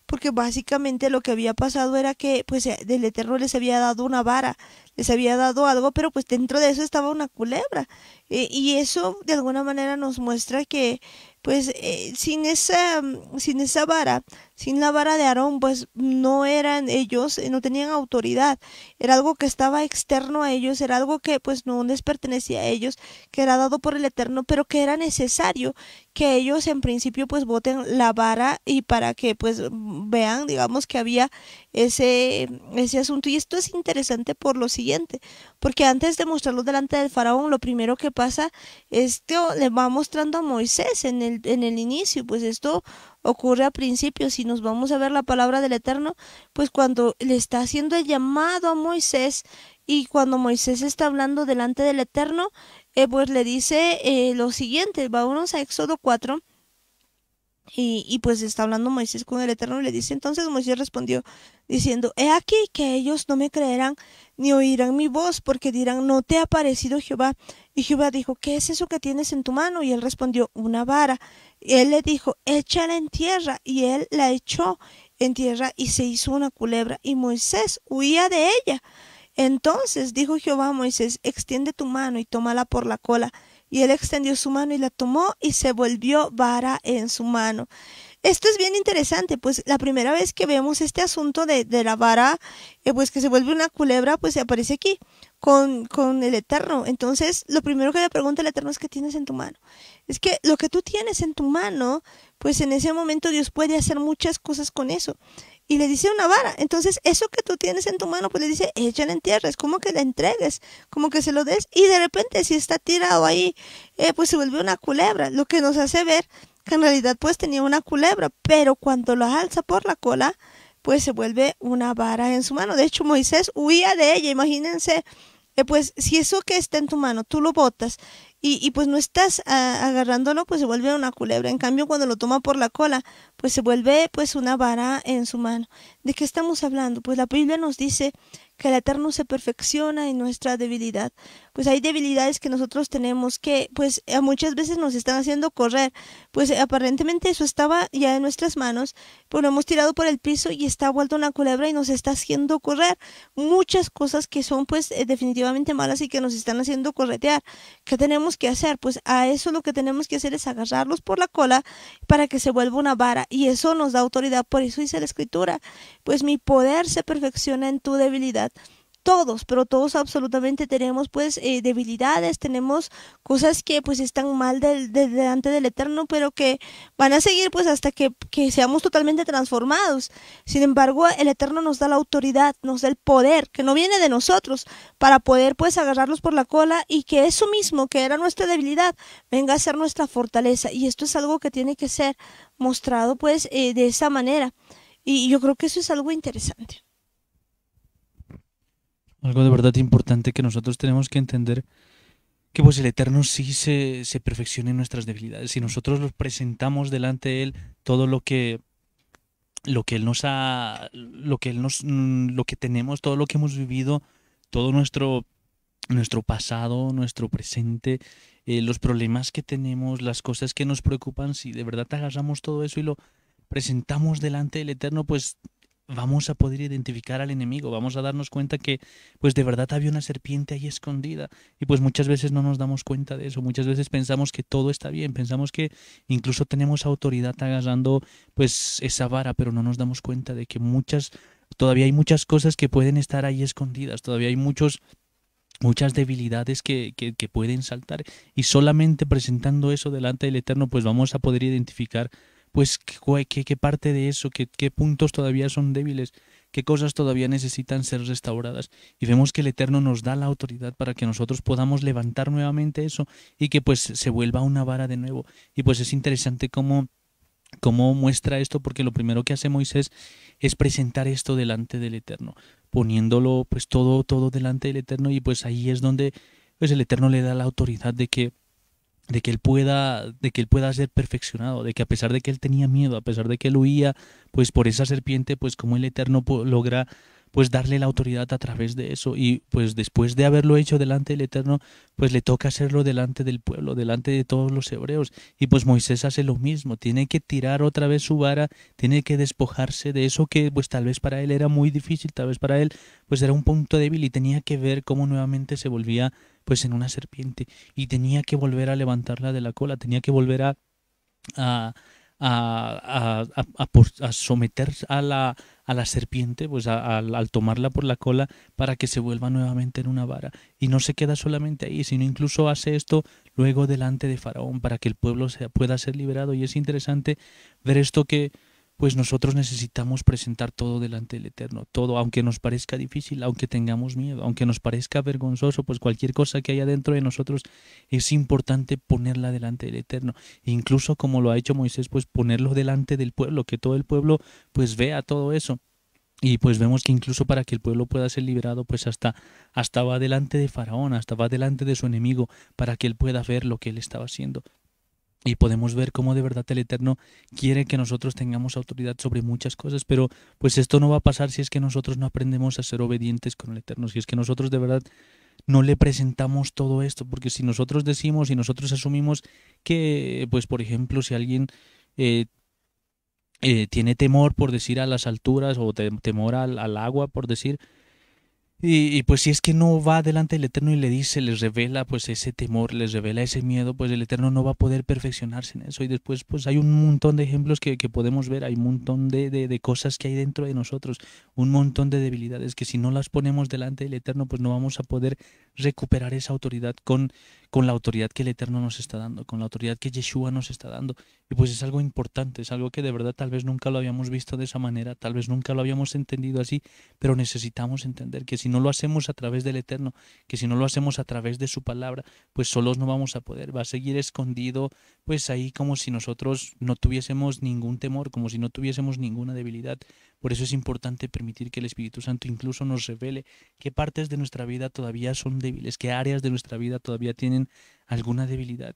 porque básicamente lo que había pasado era que pues eh, el Eterno les había dado una vara, les había dado algo, pero pues dentro de eso estaba una culebra. Eh, y eso de alguna manera nos muestra que pues eh, sin, esa, mm, sin esa vara sin la vara de Aarón, pues no eran ellos, eh, no tenían autoridad, era algo que estaba externo a ellos, era algo que pues no les pertenecía a ellos, que era dado por el Eterno, pero que era necesario que ellos en principio pues voten la vara y para que pues vean, digamos que había ese, ese asunto. Y esto es interesante por lo siguiente, porque antes de mostrarlo delante del faraón, lo primero que pasa, esto le va mostrando a Moisés en el, en el inicio, pues esto ocurre a principios. Si nos vamos a ver la palabra del Eterno, pues cuando le está haciendo el llamado a Moisés y cuando Moisés está hablando delante del Eterno, eh, pues le dice eh, lo siguiente, vámonos a Éxodo 4. Y, y, pues está hablando Moisés con el Eterno y le dice, entonces Moisés respondió diciendo, he aquí que ellos no me creerán ni oirán mi voz porque dirán, no te ha parecido Jehová. Y Jehová dijo, ¿qué es eso que tienes en tu mano? Y él respondió, una vara él le dijo, échala en tierra, y él la echó en tierra y se hizo una culebra, y Moisés huía de ella. Entonces dijo Jehová a Moisés, extiende tu mano y tómala por la cola. Y él extendió su mano y la tomó y se volvió vara en su mano. Esto es bien interesante, pues la primera vez que vemos este asunto de, la vara, eh, pues que se vuelve una culebra, pues se aparece aquí con, el Eterno. Entonces, lo primero que le pregunta el Eterno es qué tienes en tu mano. Es que lo que tú tienes en tu mano, pues en ese momento Dios puede hacer muchas cosas con eso. Y le dice una vara. Entonces, eso que tú tienes en tu mano, pues le dice, échala en tierra. Es como que la entregues, como que se lo des. Y de repente, si está tirado ahí, eh, pues se vuelve una culebra. Lo que nos hace ver que en realidad pues tenía una culebra. Pero cuando la alza por la cola, pues se vuelve una vara en su mano. De hecho, Moisés huía de ella. Imagínense, eh, pues si eso que está en tu mano, tú lo botas y, pues no estás ah, agarrándolo, pues se vuelve una culebra. En cambio, cuando lo toma por la cola, pues se vuelve pues una vara en su mano. ¿De qué estamos hablando? Pues la Biblia nos dice que el Eterno se perfecciona en nuestra debilidad. Pues hay debilidades que nosotros tenemos que, pues muchas veces nos están haciendo correr, pues aparentemente eso estaba ya en nuestras manos, pues lo hemos tirado por el piso y está vuelto una culebra y nos está haciendo correr. Muchas cosas que son pues eh, definitivamente malas y que nos están haciendo corretear. ¿Qué tenemos que hacer? Pues a eso lo que tenemos que hacer es agarrarlos por la cola para que se vuelva una vara y eso nos da autoridad. Por eso dice la escritura, pues mi poder se perfecciona en tu debilidad. Todos, pero todos absolutamente tenemos pues eh, debilidades, tenemos cosas que pues están mal del, delante del Eterno, pero que van a seguir pues hasta que, seamos totalmente transformados. Sin embargo, el Eterno nos da la autoridad, nos da el poder, que no viene de nosotros, para poder pues agarrarlos por la cola y que eso mismo, que era nuestra debilidad, venga a ser nuestra fortaleza. Y esto es algo que tiene que ser mostrado pues eh, de esa manera. Y yo creo que eso es algo interesante. Algo de verdad importante que nosotros tenemos que entender que pues el Eterno sí se, se perfecciona en nuestras debilidades. Si nosotros los presentamos delante de Él todo lo que lo que Él nos ha. lo que Él nos. Mm, lo que tenemos, todo lo que hemos vivido, todo nuestro nuestro pasado, nuestro presente, eh, los problemas que tenemos, las cosas que nos preocupan, si de verdad agarramos todo eso y lo presentamos delante del Eterno, pues vamos a poder identificar al enemigo, vamos a darnos cuenta que pues de verdad había una serpiente ahí escondida y pues muchas veces no nos damos cuenta de eso, muchas veces pensamos que todo está bien, pensamos que incluso tenemos autoridad agarrando pues esa vara, pero no nos damos cuenta de que muchas todavía hay muchas cosas que pueden estar ahí escondidas, todavía hay muchos muchas debilidades que, que, que pueden saltar y solamente presentando eso delante del Eterno pues vamos a poder identificar pues qué, parte de eso, qué, puntos todavía son débiles, qué cosas todavía necesitan ser restauradas. Y vemos que el Eterno nos da la autoridad para que nosotros podamos levantar nuevamente eso y que pues se vuelva una vara de nuevo. Y pues es interesante cómo ¿Cómo muestra esto? Porque lo primero que hace Moisés es presentar esto delante del Eterno, poniéndolo pues todo, todo delante del Eterno y pues ahí es donde pues el Eterno le da la autoridad de que de que él pueda de que él pueda ser perfeccionado, de que a pesar de que él tenía miedo, a pesar de que él huía, pues por esa serpiente, pues como el Eterno logra pues darle la autoridad a través de eso. Y pues después de haberlo hecho delante del Eterno, pues le toca hacerlo delante del pueblo, delante de todos los hebreos. Y pues Moisés hace lo mismo, tiene que tirar otra vez su vara, tiene que despojarse de eso que pues tal vez para él era muy difícil, tal vez para él pues era un punto débil y tenía que ver cómo nuevamente se volvía pues en una serpiente y tenía que volver a levantarla de la cola, tenía que volver a, a a, someter a la, a la serpiente, pues al tomarla por la cola, para que se vuelva nuevamente en una vara. Y no se queda solamente ahí, sino incluso hace esto luego delante de Faraón, para que el pueblo sea, pueda ser liberado. Y es interesante ver esto que pues nosotros necesitamos presentar todo delante del Eterno, todo, aunque nos parezca difícil, aunque tengamos miedo, aunque nos parezca vergonzoso, pues cualquier cosa que haya dentro de nosotros es importante ponerla delante del Eterno, e incluso como lo ha hecho Moisés, pues ponerlo delante del pueblo, que todo el pueblo pues vea todo eso. Y pues vemos que incluso para que el pueblo pueda ser liberado, pues hasta, hasta va delante de Faraón, hasta va delante de su enemigo, para que él pueda ver lo que él estaba haciendo. Y podemos ver cómo de verdad el Eterno quiere que nosotros tengamos autoridad sobre muchas cosas, pero pues esto no va a pasar si es que nosotros no aprendemos a ser obedientes con el Eterno, si es que nosotros de verdad no le presentamos todo esto, porque si nosotros decimos y nosotros asumimos que, pues por ejemplo, si alguien eh, eh, tiene temor por decir a las alturas o temor al agua, por decir, y, pues si es que no va delante del Eterno y le dice, les revela pues ese temor, les revela ese miedo, pues el Eterno no va a poder perfeccionarse en eso. Y después pues hay un montón de ejemplos que, podemos ver, hay un montón de, cosas que hay dentro de nosotros, un montón de debilidades que si no las ponemos delante del Eterno pues no vamos a poder recuperar esa autoridad con, con la autoridad que el Eterno nos está dando, con la autoridad que Yeshua nos está dando. Y pues es algo importante, es algo que de verdad tal vez nunca lo habíamos visto de esa manera, tal vez nunca lo habíamos entendido así, pero necesitamos entender que si no lo hacemos a través del Eterno, que si no lo hacemos a través de su palabra, pues solos no vamos a poder, va a seguir escondido, pues ahí como si nosotros no tuviésemos ningún temor, como si no tuviésemos ninguna debilidad. Por eso es importante permitir que el Espíritu Santo incluso nos revele qué partes de nuestra vida todavía son débiles, qué áreas de nuestra vida todavía tienen alguna debilidad.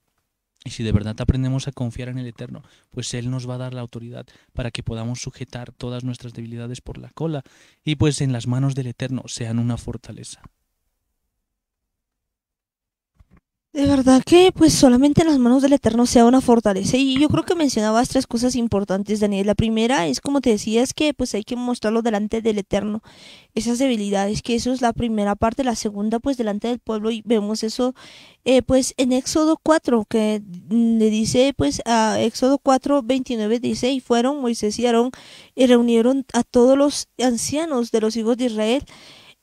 Y si de verdad aprendemos a confiar en el Eterno, pues Él nos va a dar la autoridad para que podamos sujetar todas nuestras debilidades por la cola y pues en las manos del Eterno sean una fortaleza. De verdad que pues solamente en las manos del Eterno sea una fortaleza. Y yo creo que mencionabas tres cosas importantes, Daniel. La primera es, como te decías, que pues hay que mostrarlo delante del Eterno. Esas debilidades, que eso es la primera parte. La segunda, pues delante del pueblo. Y vemos eso eh, pues en Éxodo 4, que mm, le dice pues a Éxodo 4, 29, dice, y fueron Moisés y Aarón y reunieron a todos los ancianos de los hijos de Israel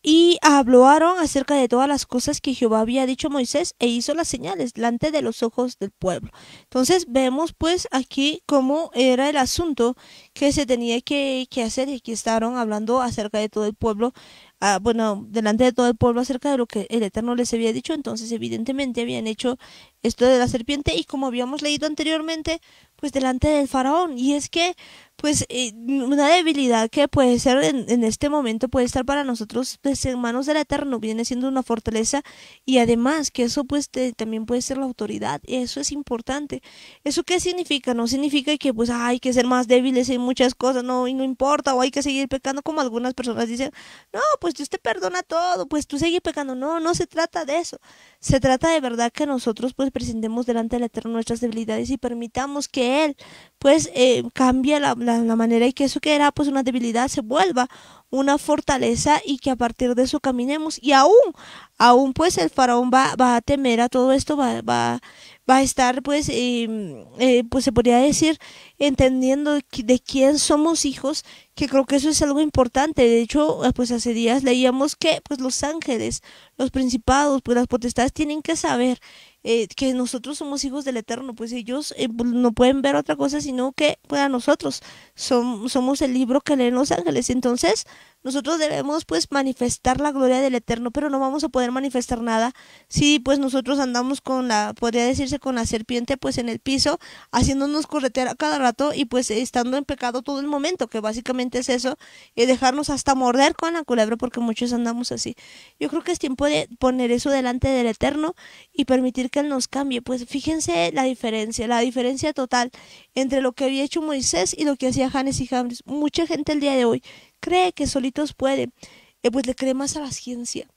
y hablaron acerca de todas las cosas que Jehová había dicho a Moisés e hizo las señales delante de los ojos del pueblo. Entonces vemos pues aquí cómo era el asunto que se tenía que, hacer y que estaban hablando acerca de todo el pueblo, ah, bueno, delante de todo el pueblo acerca de lo que el Eterno les había dicho. Entonces evidentemente habían hecho esto de la serpiente y como habíamos leído anteriormente, pues delante del faraón. Y es que pues eh, una debilidad que puede ser en, este momento, puede estar para nosotros pues, en manos del Eterno, viene siendo una fortaleza y además que eso pues también puede ser la autoridad, eso es importante. ¿Eso qué significa? No significa que pues hay que ser más débiles en muchas cosas, no, no importa, o hay que seguir pecando como algunas personas dicen, no, pues Dios te perdona todo, pues tú sigues pecando, no, no se trata de eso, se trata de verdad que nosotros pues presentemos delante del Eterno nuestras debilidades y permitamos que Él pues eh, cambie la la, manera y que eso que era pues una debilidad se vuelva una fortaleza y que a partir de eso caminemos. Y aún, aún pues el faraón va, va a temer a todo esto, va, va, va a estar pues, em, eh, pues se podría decir, entendiendo de quién somos hijos, que creo que eso es algo importante. De hecho, ah, pues hace días leíamos que pues los ángeles, los principados, pues las potestades tienen que saber eh, que nosotros somos hijos del Eterno, pues ellos eh, pues, no pueden ver otra cosa sino que para nosotros somos el libro que leen los ángeles. Entonces, nosotros debemos pues manifestar la gloria del Eterno, pero no vamos a poder manifestar nada si pues nosotros andamos con la, podría decirse con la serpiente pues en el piso, haciéndonos corretear a cada rato y pues estando en pecado todo el momento, que básicamente es eso, y eh, dejarnos hasta morder con la culebra porque muchos andamos así. Yo creo que es tiempo de poner eso delante del Eterno y permitir que Él nos cambie. Pues fíjense la diferencia, la diferencia total entre lo que había hecho Moisés y lo que hacía Janes y James Mucha gente el día de hoy cree que solitos puede, eh, pues le cree más a la ciencia.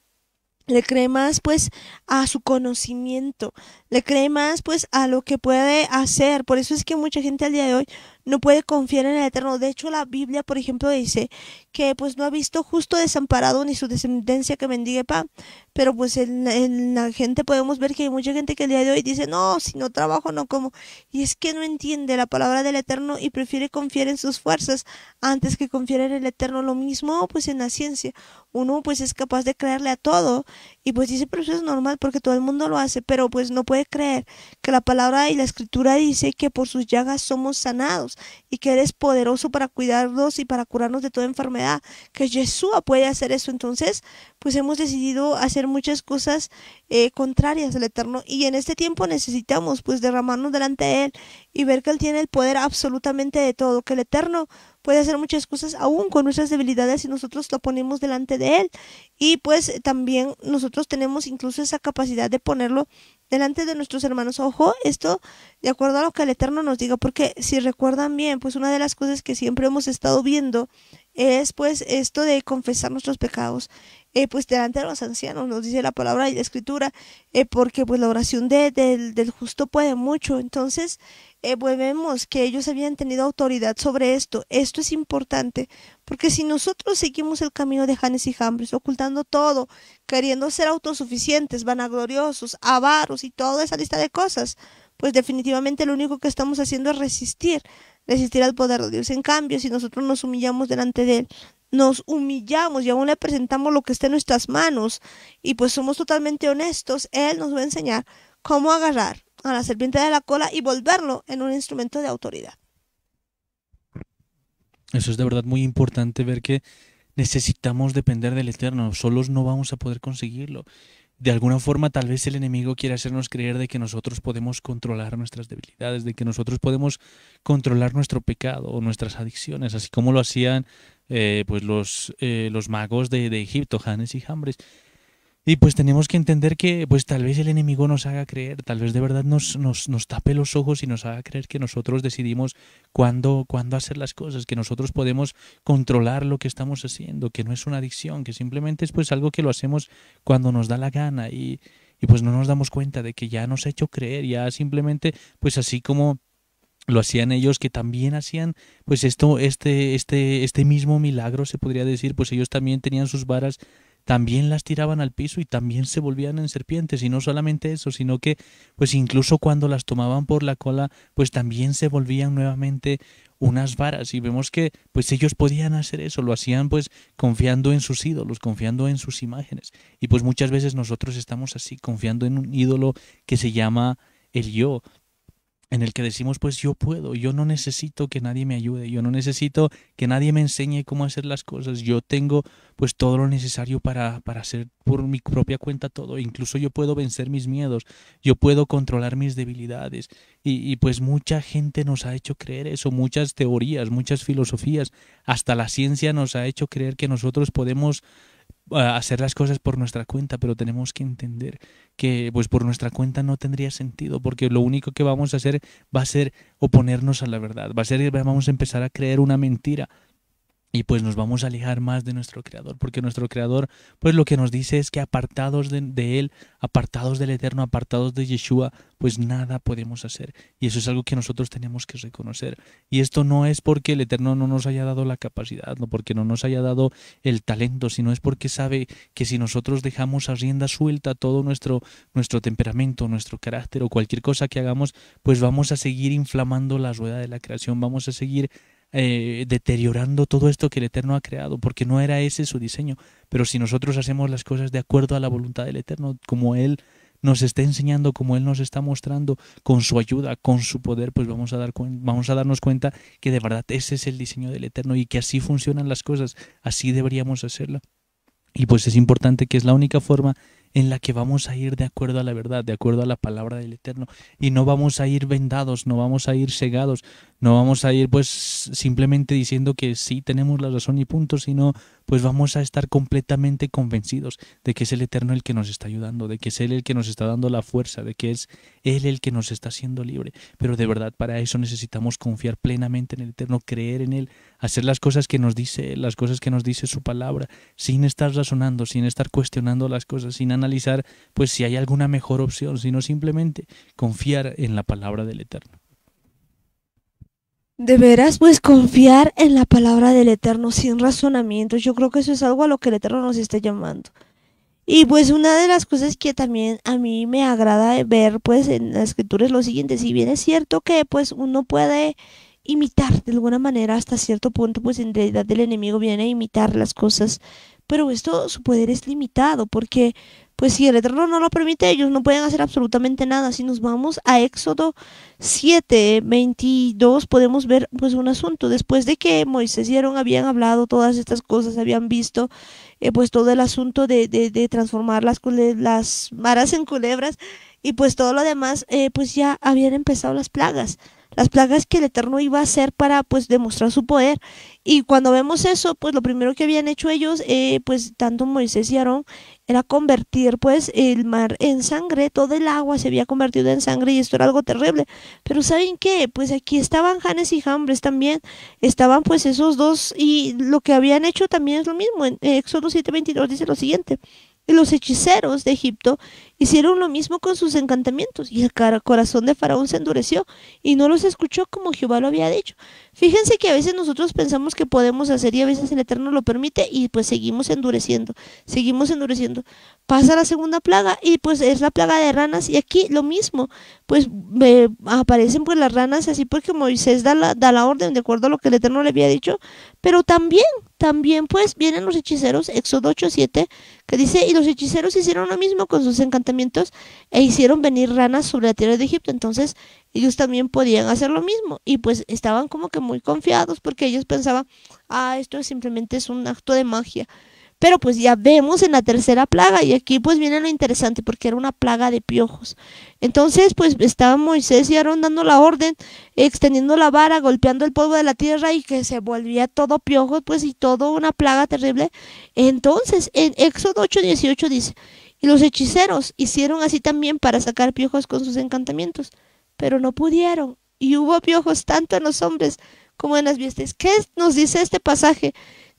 Le cree más pues a su conocimiento, le cree más pues a lo que puede hacer. Por eso es que mucha gente al día de hoy no puede confiar en el Eterno. De hecho, la Biblia, por ejemplo, dice que pues no ha visto justo desamparado ni su descendencia que mendigue pan. Pero pues en, la gente podemos ver que hay mucha gente que el día de hoy dice, no, si no trabajo, no como. Y es que no entiende la palabra del Eterno y prefiere confiar en sus fuerzas antes que confiar en el Eterno. Lo mismo pues en la ciencia. Uno pues es capaz de creerle a todo y pues dice, pero eso es normal porque todo el mundo lo hace, pero pues no puede creer que la palabra y la escritura dice que por sus llagas somos sanados y que eres poderoso para cuidarnos y para curarnos de toda enfermedad, que Yeshua puede hacer eso. Entonces, pues hemos decidido hacer muchas cosas eh, contrarias al Eterno y en este tiempo necesitamos pues derramarnos delante de Él y ver que Él tiene el poder absolutamente de todo, que el Eterno puede hacer muchas cosas aún con nuestras debilidades si nosotros lo ponemos delante de Él y pues también nosotros tenemos incluso esa capacidad de ponerlo delante de nuestros hermanos. Ojo, esto de acuerdo a lo que el Eterno nos diga, porque si recuerdan bien, pues una de las cosas que siempre hemos estado viendo es pues esto de confesar nuestros pecados. Eh, pues delante de los ancianos, nos dice la palabra y la escritura, eh, porque pues la oración del, justo puede mucho. Entonces, eh, pues, vemos que ellos habían tenido autoridad sobre esto. Esto es importante, porque si nosotros seguimos el camino de Janes y Jambres, ocultando todo, queriendo ser autosuficientes, vanagloriosos, avaros y toda esa lista de cosas, pues definitivamente lo único que estamos haciendo es resistir, resistir al poder de Dios. En cambio, si nosotros nos humillamos delante de Él, nos humillamos y aún le presentamos lo que está en nuestras manos y pues somos totalmente honestos, Él nos va a enseñar cómo agarrar a la serpiente de la cola y volverlo en un instrumento de autoridad. Eso es de verdad muy importante ver que necesitamos depender del Eterno, solos no vamos a poder conseguirlo. De alguna forma tal vez el enemigo quiere hacernos creer de que nosotros podemos controlar nuestras debilidades, de que nosotros podemos controlar nuestro pecado o nuestras adicciones, así como lo hacían eh, pues los, eh, los magos de, de, Egipto, Hanes y hambres Y pues tenemos que entender que pues tal vez el enemigo nos haga creer, tal vez de verdad nos, nos, tape los ojos y nos haga creer que nosotros decidimos cuándo, cuándo hacer las cosas, que nosotros podemos controlar lo que estamos haciendo, que no es una adicción, que simplemente es pues algo que lo hacemos cuando nos da la gana y, y pues no nos damos cuenta de que ya nos ha hecho creer, ya simplemente pues así como lo hacían ellos que también hacían pues esto este este este mismo milagro se podría decir pues ellos también tenían sus varas también las tiraban al piso y también se volvían en serpientes y no solamente eso sino que pues incluso cuando las tomaban por la cola pues también se volvían nuevamente unas varas y vemos que pues ellos podían hacer eso, lo hacían pues confiando en sus ídolos, confiando en sus imágenes. Y pues muchas veces nosotros estamos así, confiando en un ídolo que se llama el yo, en el que decimos, pues yo puedo, yo no necesito que nadie me ayude, yo no necesito que nadie me enseñe cómo hacer las cosas, yo tengo pues todo lo necesario para, hacer por mi propia cuenta todo, incluso yo puedo vencer mis miedos, yo puedo controlar mis debilidades y pues mucha gente nos ha hecho creer eso, muchas teorías, muchas filosofías, hasta la ciencia nos ha hecho creer que nosotros podemos hacer las cosas por nuestra cuenta, pero tenemos que entender que pues por nuestra cuenta no tendría sentido, porque lo único que vamos a hacer va a ser oponernos a la verdad, va a ser vamos a empezar a creer una mentira y pues nos vamos a alejar más de nuestro Creador, porque nuestro Creador pues lo que nos dice es que apartados de, Él, apartados del Eterno, apartados de Yeshua, pues nada podemos hacer. Y eso es algo que nosotros tenemos que reconocer. Y esto no es porque el Eterno no nos haya dado la capacidad, no porque no nos haya dado el talento, sino es porque sabe que si nosotros dejamos a rienda suelta todo nuestro, nuestro temperamento, nuestro carácter o cualquier cosa que hagamos, pues vamos a seguir inflamando la rueda de la creación, vamos a seguir eh, deteriorando todo esto que el Eterno ha creado, porque no era ese su diseño. Pero si nosotros hacemos las cosas de acuerdo a la voluntad del Eterno, como Él nos está enseñando, como Él nos está mostrando, con su ayuda, con su poder, pues vamos a, dar vamos a darnos cuenta que de verdad ese es el diseño del Eterno y que así funcionan las cosas, así deberíamos hacerla Y pues es importante que es la única forma en la que vamos a ir de acuerdo a la verdad, de acuerdo a la palabra del Eterno, y no vamos a ir vendados, no vamos a ir cegados, no vamos a ir pues simplemente diciendo que sí tenemos la razón y punto, sino pues vamos a estar completamente convencidos de que es el Eterno el que nos está ayudando, de que es Él el que nos está dando la fuerza, de que es Él el que nos está haciendo libre. Pero de verdad para eso necesitamos confiar plenamente en el Eterno, creer en Él, hacer las cosas que nos dice las cosas que nos dice su palabra, sin estar razonando, sin estar cuestionando las cosas, sin analizar analizar pues si hay alguna mejor opción, sino simplemente confiar en la palabra del Eterno. De veras, pues confiar en la palabra del Eterno sin razonamiento. Yo creo que eso es algo a lo que el Eterno nos está llamando. Y pues una de las cosas que también a mí me agrada ver pues en la escritura es lo siguiente, si bien es cierto que pues uno puede imitar de alguna manera hasta cierto punto pues en realidad el enemigo viene a imitar las cosas, pero esto su poder es limitado porque pues si el Eterno no lo permite, ellos no pueden hacer absolutamente nada. Si nos vamos a Éxodo 7, 22, podemos ver pues un asunto. Después de que Moisés y habían hablado todas estas cosas, habían visto eh, pues todo el asunto de, de, de transformar las, las maras en culebras y pues todo lo demás, eh, pues ya habían empezado las plagas las plagas que el Eterno iba a hacer para pues demostrar su poder. Y cuando vemos eso, pues lo primero que habían hecho ellos, eh, pues tanto Moisés y Aarón, era convertir pues el mar en sangre, todo el agua se había convertido en sangre y esto era algo terrible. Pero ¿saben qué? Pues aquí estaban Janes y Jambres también, estaban pues esos dos y lo que habían hecho también es lo mismo. En Éxodo 7:22 dice lo siguiente. Los hechiceros de Egipto hicieron lo mismo con sus encantamientos, y el corazón de Faraón se endureció y no los escuchó como Jehová lo había dicho. Fíjense que a veces nosotros pensamos que podemos hacer y a veces el Eterno lo permite y pues seguimos endureciendo, seguimos endureciendo. Pasa la segunda plaga y pues es la plaga de ranas y aquí lo mismo, pues aparecen pues las ranas así porque Moisés da la, da la orden de acuerdo a lo que el Eterno le había dicho, pero también también pues vienen los hechiceros, Éxodo 8.7, que dice, y los hechiceros hicieron lo mismo con sus encantamientos e hicieron venir ranas sobre la tierra de Egipto. Entonces ellos también podían hacer lo mismo. Y pues estaban como que muy confiados porque ellos pensaban, ah, esto simplemente es un acto de magia. Pero pues ya vemos en la tercera plaga y aquí pues viene lo interesante porque era una plaga de piojos. Entonces pues estaba Moisés y Aarón dando la orden, extendiendo la vara, golpeando el polvo de la tierra y que se volvía todo piojo pues y todo una plaga terrible. Entonces en Éxodo 8:18 dice, y los hechiceros hicieron así también para sacar piojos con sus encantamientos, pero no pudieron y hubo piojos tanto en los hombres como en las bestias. ¿Qué nos dice este pasaje?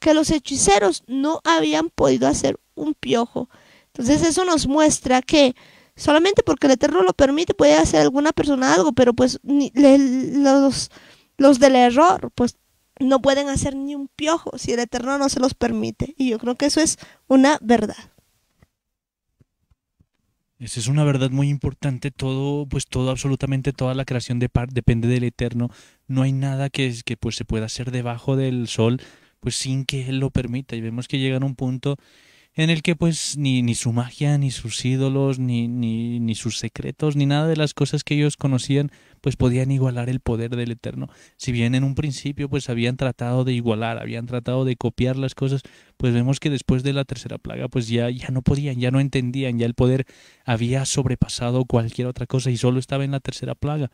que los hechiceros no habían podido hacer un piojo. Entonces eso nos muestra que solamente porque el Eterno lo permite puede hacer alguna persona algo, pero pues los, los del error pues no pueden hacer ni un piojo si el Eterno no se los permite. Y yo creo que eso es una verdad. Esa es una verdad muy importante. Todo, pues todo, absolutamente toda la creación de par depende del Eterno. No hay nada que, que pues, se pueda hacer debajo del sol pues sin que él lo permita. Y vemos que llegan a un punto en el que pues ni, ni su magia, ni sus ídolos, ni, ni, ni, sus secretos, ni nada de las cosas que ellos conocían, pues podían igualar el poder del Eterno. Si bien en un principio pues habían tratado de igualar, habían tratado de copiar las cosas, pues vemos que después de la tercera plaga pues ya, ya no podían, ya no entendían, ya el poder había sobrepasado cualquier otra cosa y solo estaba en la tercera plaga.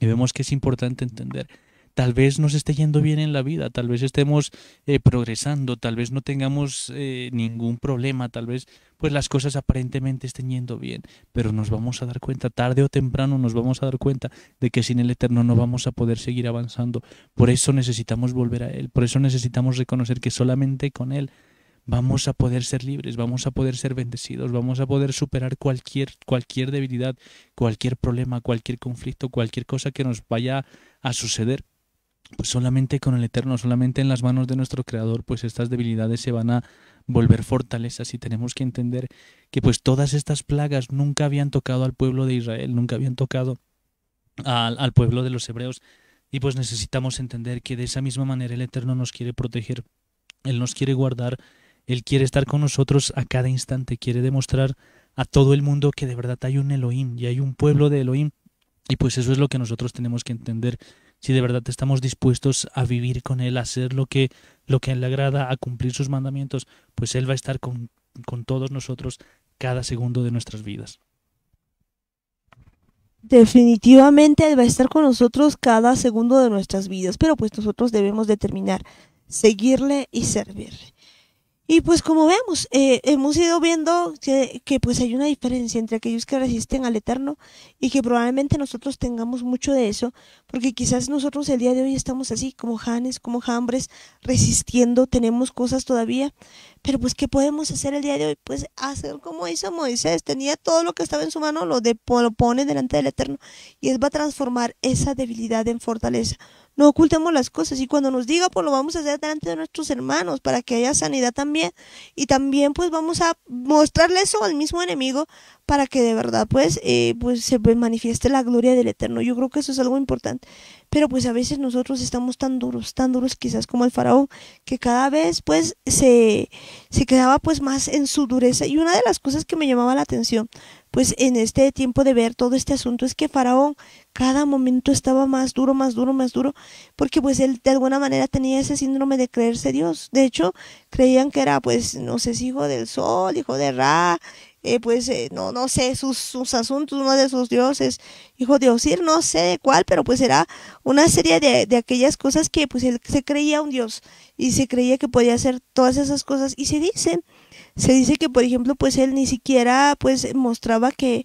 Y vemos que es importante entender tal vez nos esté yendo mm. bien en la vida, tal vez estemos eh, progresando, tal vez no tengamos eh, ningún problema, tal vez pues las cosas aparentemente estén yendo bien, pero nos vamos a dar cuenta, tarde o temprano nos vamos a dar cuenta de que sin el Eterno no vamos a poder seguir avanzando. Por eso necesitamos volver a Él, por eso necesitamos reconocer que solamente con Él vamos a poder ser libres, vamos a poder ser bendecidos, vamos a poder superar cualquier, cualquier debilidad, cualquier problema, cualquier conflicto, cualquier cosa que nos vaya a suceder pues solamente con el Eterno, solamente en las manos de nuestro Creador, pues estas debilidades se van a volver fortalezas y tenemos que entender que pues todas estas plagas nunca habían tocado al pueblo de Israel, nunca habían tocado al, al pueblo de los hebreos y pues necesitamos entender que de esa misma manera el Eterno nos quiere proteger, Él nos quiere guardar, Él quiere estar con nosotros a cada instante, quiere demostrar a todo el mundo que de verdad hay un Elohim y hay un pueblo de Elohim y pues eso es lo que nosotros tenemos que entender si de verdad estamos dispuestos a vivir con Él, a hacer lo que, lo que Él le agrada, a cumplir sus mandamientos, pues Él va a estar con, con todos nosotros cada segundo de nuestras vidas. Definitivamente Él va a estar con nosotros cada segundo de nuestras vidas, pero pues nosotros debemos determinar seguirle y servirle. Y pues como vemos, eh, hemos ido viendo que, pues hay una diferencia entre aquellos que resisten al Eterno y que probablemente nosotros tengamos mucho de eso, porque quizás nosotros el día de hoy estamos así, como janes, como jambres, resistiendo, tenemos cosas todavía, pero pues ¿qué podemos hacer el día de hoy? Pues hacer como hizo Moisés, tenía todo lo que estaba en su mano, lo, de, lo pone delante del Eterno y Él va a transformar esa debilidad en fortaleza no ocultemos las cosas y cuando nos diga, pues lo vamos a hacer delante de nuestros hermanos para que haya sanidad también y también pues vamos a mostrarle eso al mismo enemigo para que de verdad pues, eh, pues se manifieste la gloria del Eterno. Yo creo que eso es algo importante, pero pues a veces nosotros estamos tan duros, tan duros quizás como el faraón, que cada vez pues se, se quedaba pues más en su dureza y una de las cosas que me llamaba la atención pues en este tiempo de ver todo este asunto es que Faraón cada momento estaba más duro, más duro, más duro, porque pues él de alguna manera tenía ese síndrome de creerse Dios. De hecho, creían que era pues, no sé, hijo del sol, hijo de Ra, eh, pues eh, no, no sé, sus, sus, asuntos, uno de sus dioses, hijo de Osir, no sé de cuál, pero pues era una serie de, de, aquellas cosas que pues él se creía un dios y se creía que podía hacer todas esas cosas y se dice, se dice que por ejemplo pues él ni siquiera pues mostraba que,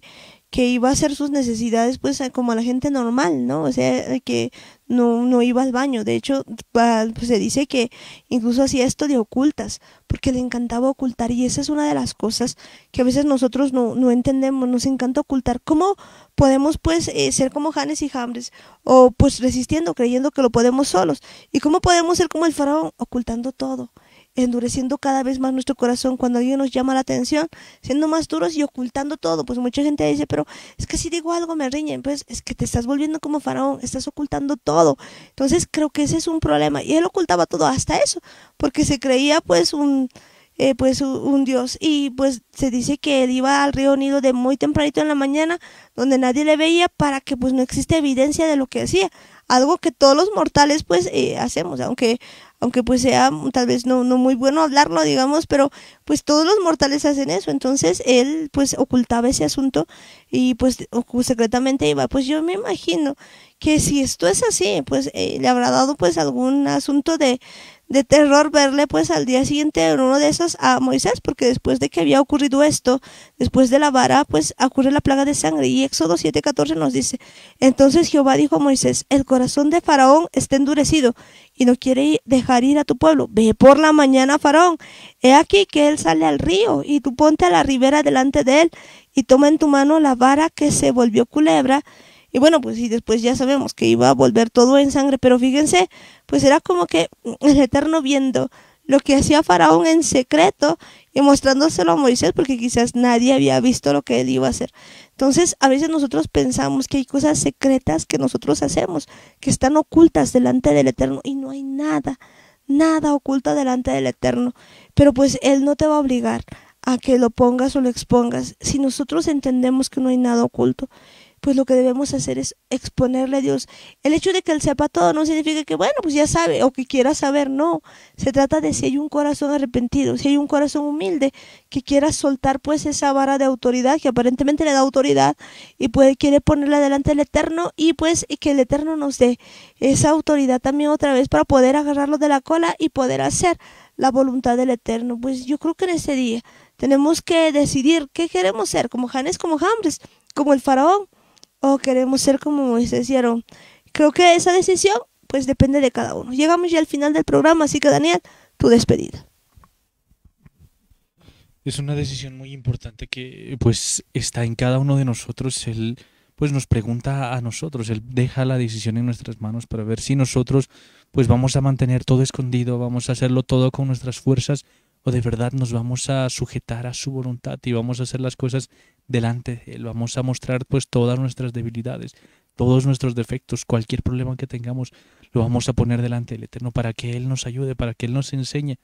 que iba a hacer sus necesidades pues como a la gente normal, ¿no? O sea, que no, no iba al baño. De hecho, pues, se dice que incluso hacía esto de ocultas, porque le encantaba ocultar. Y esa es una de las cosas que a veces nosotros no, entendemos, nos encanta ocultar. ¿Cómo podemos pues eh, ser como Janes y hambres O pues resistiendo, creyendo que lo podemos solos. ¿Y cómo podemos ser como el faraón? Ocultando todo endureciendo cada vez más nuestro corazón cuando Dios nos llama la atención, siendo más duros y ocultando todo. Pues mucha gente dice, pero es que si digo algo me riñen, pues es que te estás volviendo como faraón, estás ocultando todo. Entonces creo que ese es un problema. Y él ocultaba todo, hasta eso, porque se creía pues un... Eh, pues un dios y pues se dice que él iba al río Nido de muy tempranito en la mañana donde nadie le veía para que pues no exista evidencia de lo que hacía algo que todos los mortales pues eh, hacemos, aunque aunque pues sea tal vez no, no muy bueno hablarlo, digamos, pero pues todos los mortales hacen eso, entonces él pues ocultaba ese asunto y pues secretamente iba, pues yo me imagino que si esto es así, pues eh, le habrá dado pues algún asunto de, de terror verle pues al día siguiente en uno de esos a Moisés, porque después de que había ocurrido esto, después de la vara, pues ocurre la plaga de sangre. Y Éxodo 7:14 nos dice, entonces Jehová dijo a Moisés, el corazón de Faraón está endurecido y no quiere dejar ir a tu pueblo. Ve por la mañana, Faraón, he aquí que él sale al río y tú ponte a la ribera delante de él y toma en tu mano la vara que se volvió culebra y bueno, pues después ya sabemos que iba a volver todo en sangre, pero fíjense, pues era como que el Eterno viendo lo que hacía Faraón en secreto y mostrándoselo a Moisés porque quizás nadie había visto lo que él iba a hacer. Entonces, a veces nosotros pensamos que hay cosas secretas que nosotros hacemos, que están ocultas delante del Eterno y no hay nada, nada oculta delante del Eterno. Pero pues Él no te va a obligar a que lo pongas o lo expongas si nosotros entendemos que no hay nada oculto pues lo que debemos hacer es exponerle a Dios. El hecho de que Él sepa todo no significa que, bueno, pues ya sabe o que quiera saber, no. Se trata de si hay un corazón arrepentido, si hay un corazón humilde que quiera soltar pues esa vara de autoridad que aparentemente le da autoridad y puede, quiere ponerla delante del Eterno y pues y que el Eterno nos dé esa autoridad también otra vez para poder agarrarlo de la cola y poder hacer la voluntad del Eterno. Pues yo creo que en ese día tenemos que decidir qué queremos ser, como Janes, como Jambres, como el faraón, o queremos ser como Moisés hicieron. Creo que esa decisión pues depende de cada uno. Llegamos ya al final del programa, así que Daniel, tu despedida. Es una decisión muy importante que pues está en cada uno de nosotros. Él pues nos pregunta a nosotros, él deja la decisión en nuestras manos para ver si nosotros pues vamos a mantener todo escondido, vamos a hacerlo todo con nuestras fuerzas o de verdad nos vamos a sujetar a su voluntad y vamos a hacer las cosas delante de eh, Él. Vamos a mostrar pues todas nuestras debilidades, todos nuestros defectos, cualquier problema que tengamos, lo vamos a poner delante del Eterno para que Él nos ayude, para que Él nos enseñe,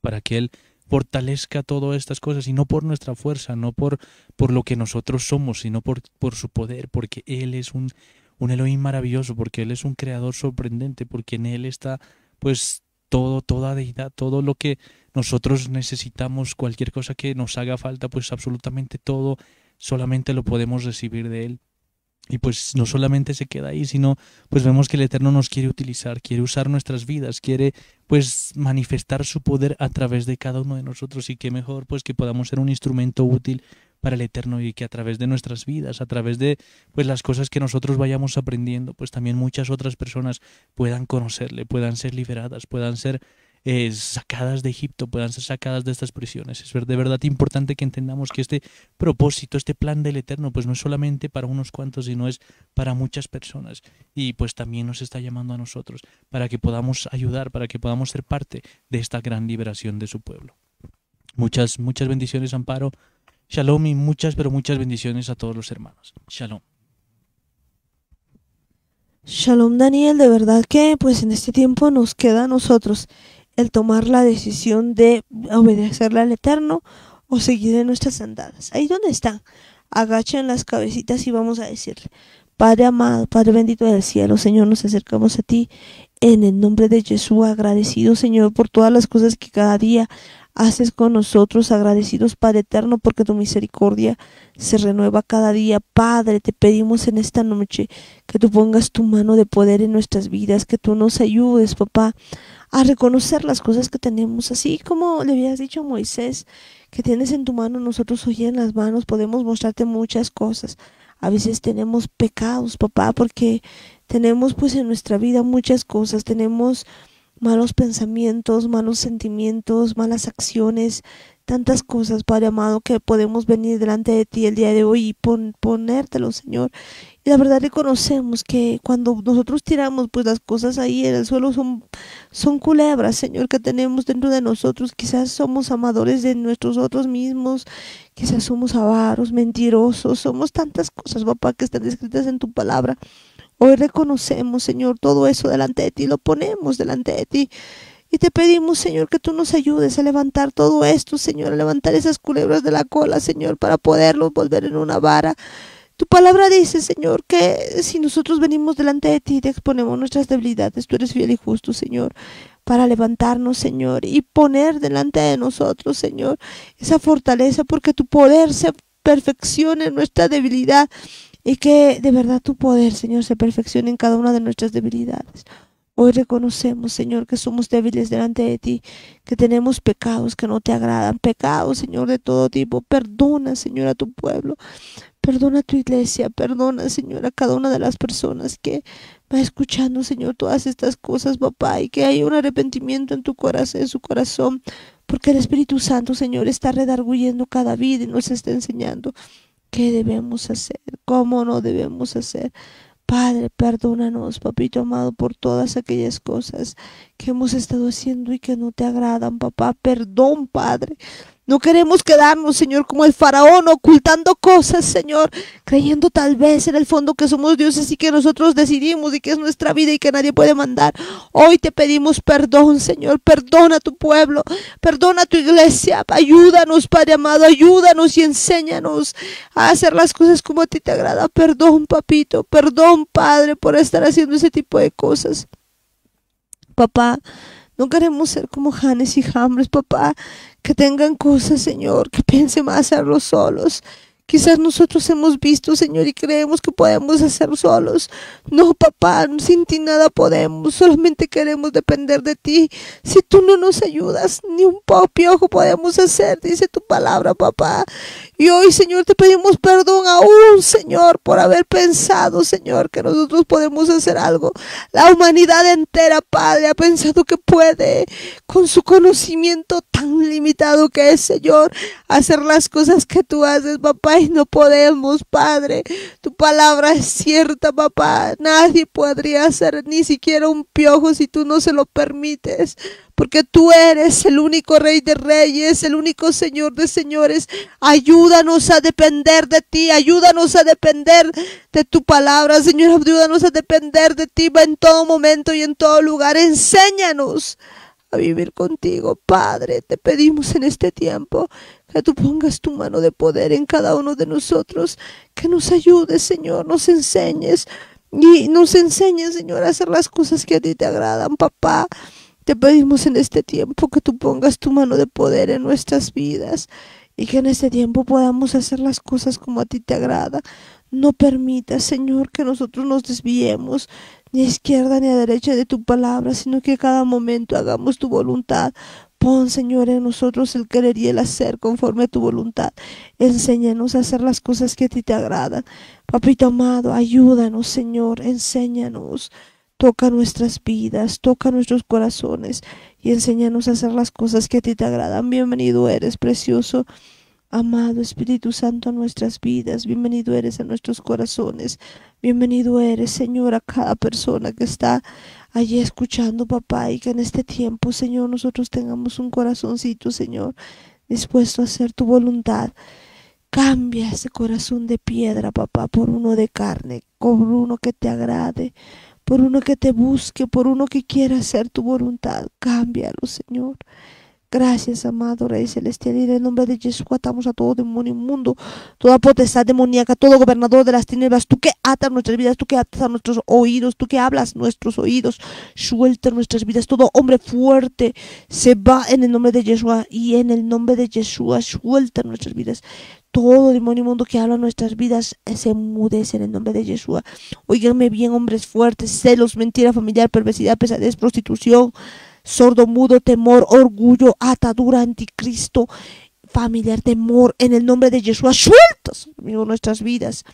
para que Él fortalezca todas estas cosas y no por nuestra fuerza, no por, por lo que nosotros somos, sino por, por su poder, porque Él es un, un Elohim maravilloso, porque Él es un creador sorprendente, porque en Él está pues todo, toda deidad, todo lo que nosotros necesitamos cualquier cosa que nos haga falta, pues absolutamente todo solamente lo podemos recibir de Él. Y pues no solamente se queda ahí, sino pues vemos que el Eterno nos quiere utilizar, quiere usar nuestras vidas, quiere pues manifestar su poder a través de cada uno de nosotros y qué mejor pues que podamos ser un instrumento útil para el Eterno y que a través de nuestras vidas, a través de pues las cosas que nosotros vayamos aprendiendo, pues también muchas otras personas puedan conocerle, puedan ser liberadas, puedan ser eh, sacadas de Egipto, puedan ser sacadas de estas prisiones. Es de verdad importante que entendamos que este propósito, este plan del Eterno, pues no es solamente para unos cuantos, sino es para muchas personas. Y pues también nos está llamando a nosotros para que podamos ayudar, para que podamos ser parte de esta gran liberación de su pueblo. Muchas, muchas bendiciones, Amparo. Shalom y muchas, pero muchas bendiciones a todos los hermanos. Shalom. Shalom Daniel, de verdad que pues en este tiempo nos queda a nosotros el tomar la decisión de obedecerle al Eterno o seguir en nuestras andadas. Ahí donde están, agachen las cabecitas y vamos a decirle, Padre amado, Padre bendito del cielo, Señor, nos acercamos a ti en el nombre de Jesús, agradecido Señor por todas las cosas que cada día haces con nosotros, agradecidos Padre eterno, porque tu misericordia se renueva cada día. Padre, te pedimos en esta noche que tú pongas tu mano de poder en nuestras vidas, que tú nos ayudes, papá, a reconocer las cosas que tenemos, así como le habías dicho a Moisés, que tienes en tu mano, nosotros hoy en las manos podemos mostrarte muchas cosas. A veces tenemos pecados, papá, porque tenemos pues en nuestra vida muchas cosas, tenemos malos pensamientos, malos sentimientos, malas acciones, tantas cosas, Padre amado, que podemos venir delante de ti el día de hoy y ponértelo, Señor. Y la verdad reconocemos que cuando nosotros tiramos, pues las cosas ahí en el suelo son, son culebras, Señor, que tenemos dentro de nosotros. Quizás somos amadores de nuestros otros mismos, quizás somos avaros, mentirosos, somos tantas cosas, papá, que están escritas en tu palabra. Hoy reconocemos, Señor, todo eso delante de ti, lo ponemos delante de ti. Y te pedimos, Señor, que tú nos ayudes a levantar todo esto, Señor, a levantar esas culebras de la cola, Señor, para poderlos volver en una vara. Tu palabra dice, Señor, que si nosotros venimos delante de ti y te exponemos nuestras debilidades, tú eres fiel y justo, Señor, para levantarnos, Señor, y poner delante de nosotros, Señor, esa fortaleza, porque tu poder se perfecciona en nuestra debilidad y que de verdad tu poder, Señor, se perfeccione en cada una de nuestras debilidades. Hoy reconocemos, Señor, que somos débiles delante de ti, que tenemos pecados que no te agradan, pecados, Señor, de todo tipo. Perdona, Señor, a tu pueblo, perdona a tu iglesia, perdona, Señor, a cada una de las personas que va escuchando, Señor, todas estas cosas, papá, y que hay un arrepentimiento en tu corazón, en su corazón, porque el Espíritu Santo, Señor, está redarguyendo cada vida y nos está enseñando qué debemos hacer, cómo no debemos hacer. Padre, perdónanos, papito amado, por todas aquellas cosas que hemos estado haciendo y que no te agradan, papá. Perdón, Padre. No queremos quedarnos, Señor, como el faraón, ocultando cosas, Señor, creyendo tal vez en el fondo que somos dioses y que nosotros decidimos y que es nuestra vida y que nadie puede mandar. Hoy te pedimos perdón, Señor. Perdona a tu pueblo, perdona a tu iglesia. Ayúdanos, Padre amado, ayúdanos y enséñanos a hacer las cosas como a ti te agrada. Perdón, papito, perdón, Padre, por estar haciendo ese tipo de cosas. Papá, no queremos ser como Janes y Jambres, papá que tengan cosas, Señor, que piense más a los solos, Quizás nosotros hemos visto, Señor, y creemos que podemos hacer solos. No, papá, sin ti nada podemos. Solamente queremos depender de ti. Si tú no nos ayudas, ni un ojo podemos hacer, dice tu palabra, papá. Y hoy, Señor, te pedimos perdón aún, Señor, por haber pensado, Señor, que nosotros podemos hacer algo. La humanidad entera, Padre, ha pensado que puede, con su conocimiento tan limitado que es, Señor, hacer las cosas que tú haces, papá no podemos, Padre. Tu palabra es cierta, papá. Nadie podría ser ni siquiera un piojo si tú no se lo permites. Porque tú eres el único Rey de Reyes, el único Señor de Señores. Ayúdanos a depender de ti. Ayúdanos a depender de tu palabra, Señor. Ayúdanos a depender de ti en todo momento y en todo lugar. Enséñanos a vivir contigo, Padre. Te pedimos en este tiempo que tú pongas tu mano de poder en cada uno de nosotros, que nos ayudes, Señor, nos enseñes y nos enseñes, Señor, a hacer las cosas que a ti te agradan, papá. Te pedimos en este tiempo que tú pongas tu mano de poder en nuestras vidas y que en este tiempo podamos hacer las cosas como a ti te agrada. No permitas, Señor, que nosotros nos desviemos ni a izquierda ni a derecha de tu palabra, sino que cada momento hagamos tu voluntad, Pon, Señor, en nosotros el querer y el hacer conforme a tu voluntad. Enséñanos a hacer las cosas que a ti te agradan. Papito amado, ayúdanos, Señor, enséñanos. Toca nuestras vidas, toca nuestros corazones y enséñanos a hacer las cosas que a ti te agradan. Bienvenido eres, precioso. Amado Espíritu Santo a nuestras vidas, bienvenido eres a nuestros corazones, bienvenido eres Señor a cada persona que está allí escuchando, papá, y que en este tiempo, Señor, nosotros tengamos un corazoncito, Señor, dispuesto a hacer tu voluntad. Cambia ese corazón de piedra, papá, por uno de carne, por uno que te agrade, por uno que te busque, por uno que quiera hacer tu voluntad. Cámbialo, Señor. Gracias, amado Rey Celestial. Y en el nombre de Jesús atamos a todo demonio mundo, toda potestad demoníaca, todo gobernador de las tinieblas. Tú que atas nuestras vidas, tú que atas a nuestros oídos, tú que hablas nuestros oídos, suelta nuestras vidas. Todo hombre fuerte se va en el nombre de Yeshua y en el nombre de Yeshua suelta nuestras vidas. Todo demonio mundo que habla nuestras vidas se mudece en el nombre de Yeshua. Óiganme bien, hombres fuertes, celos, mentira familiar, perversidad, pesadez, prostitución sordo, mudo, temor, orgullo, atadura, anticristo, familiar, temor, en el nombre de Yeshua, sueltas amigo, nuestras vidas.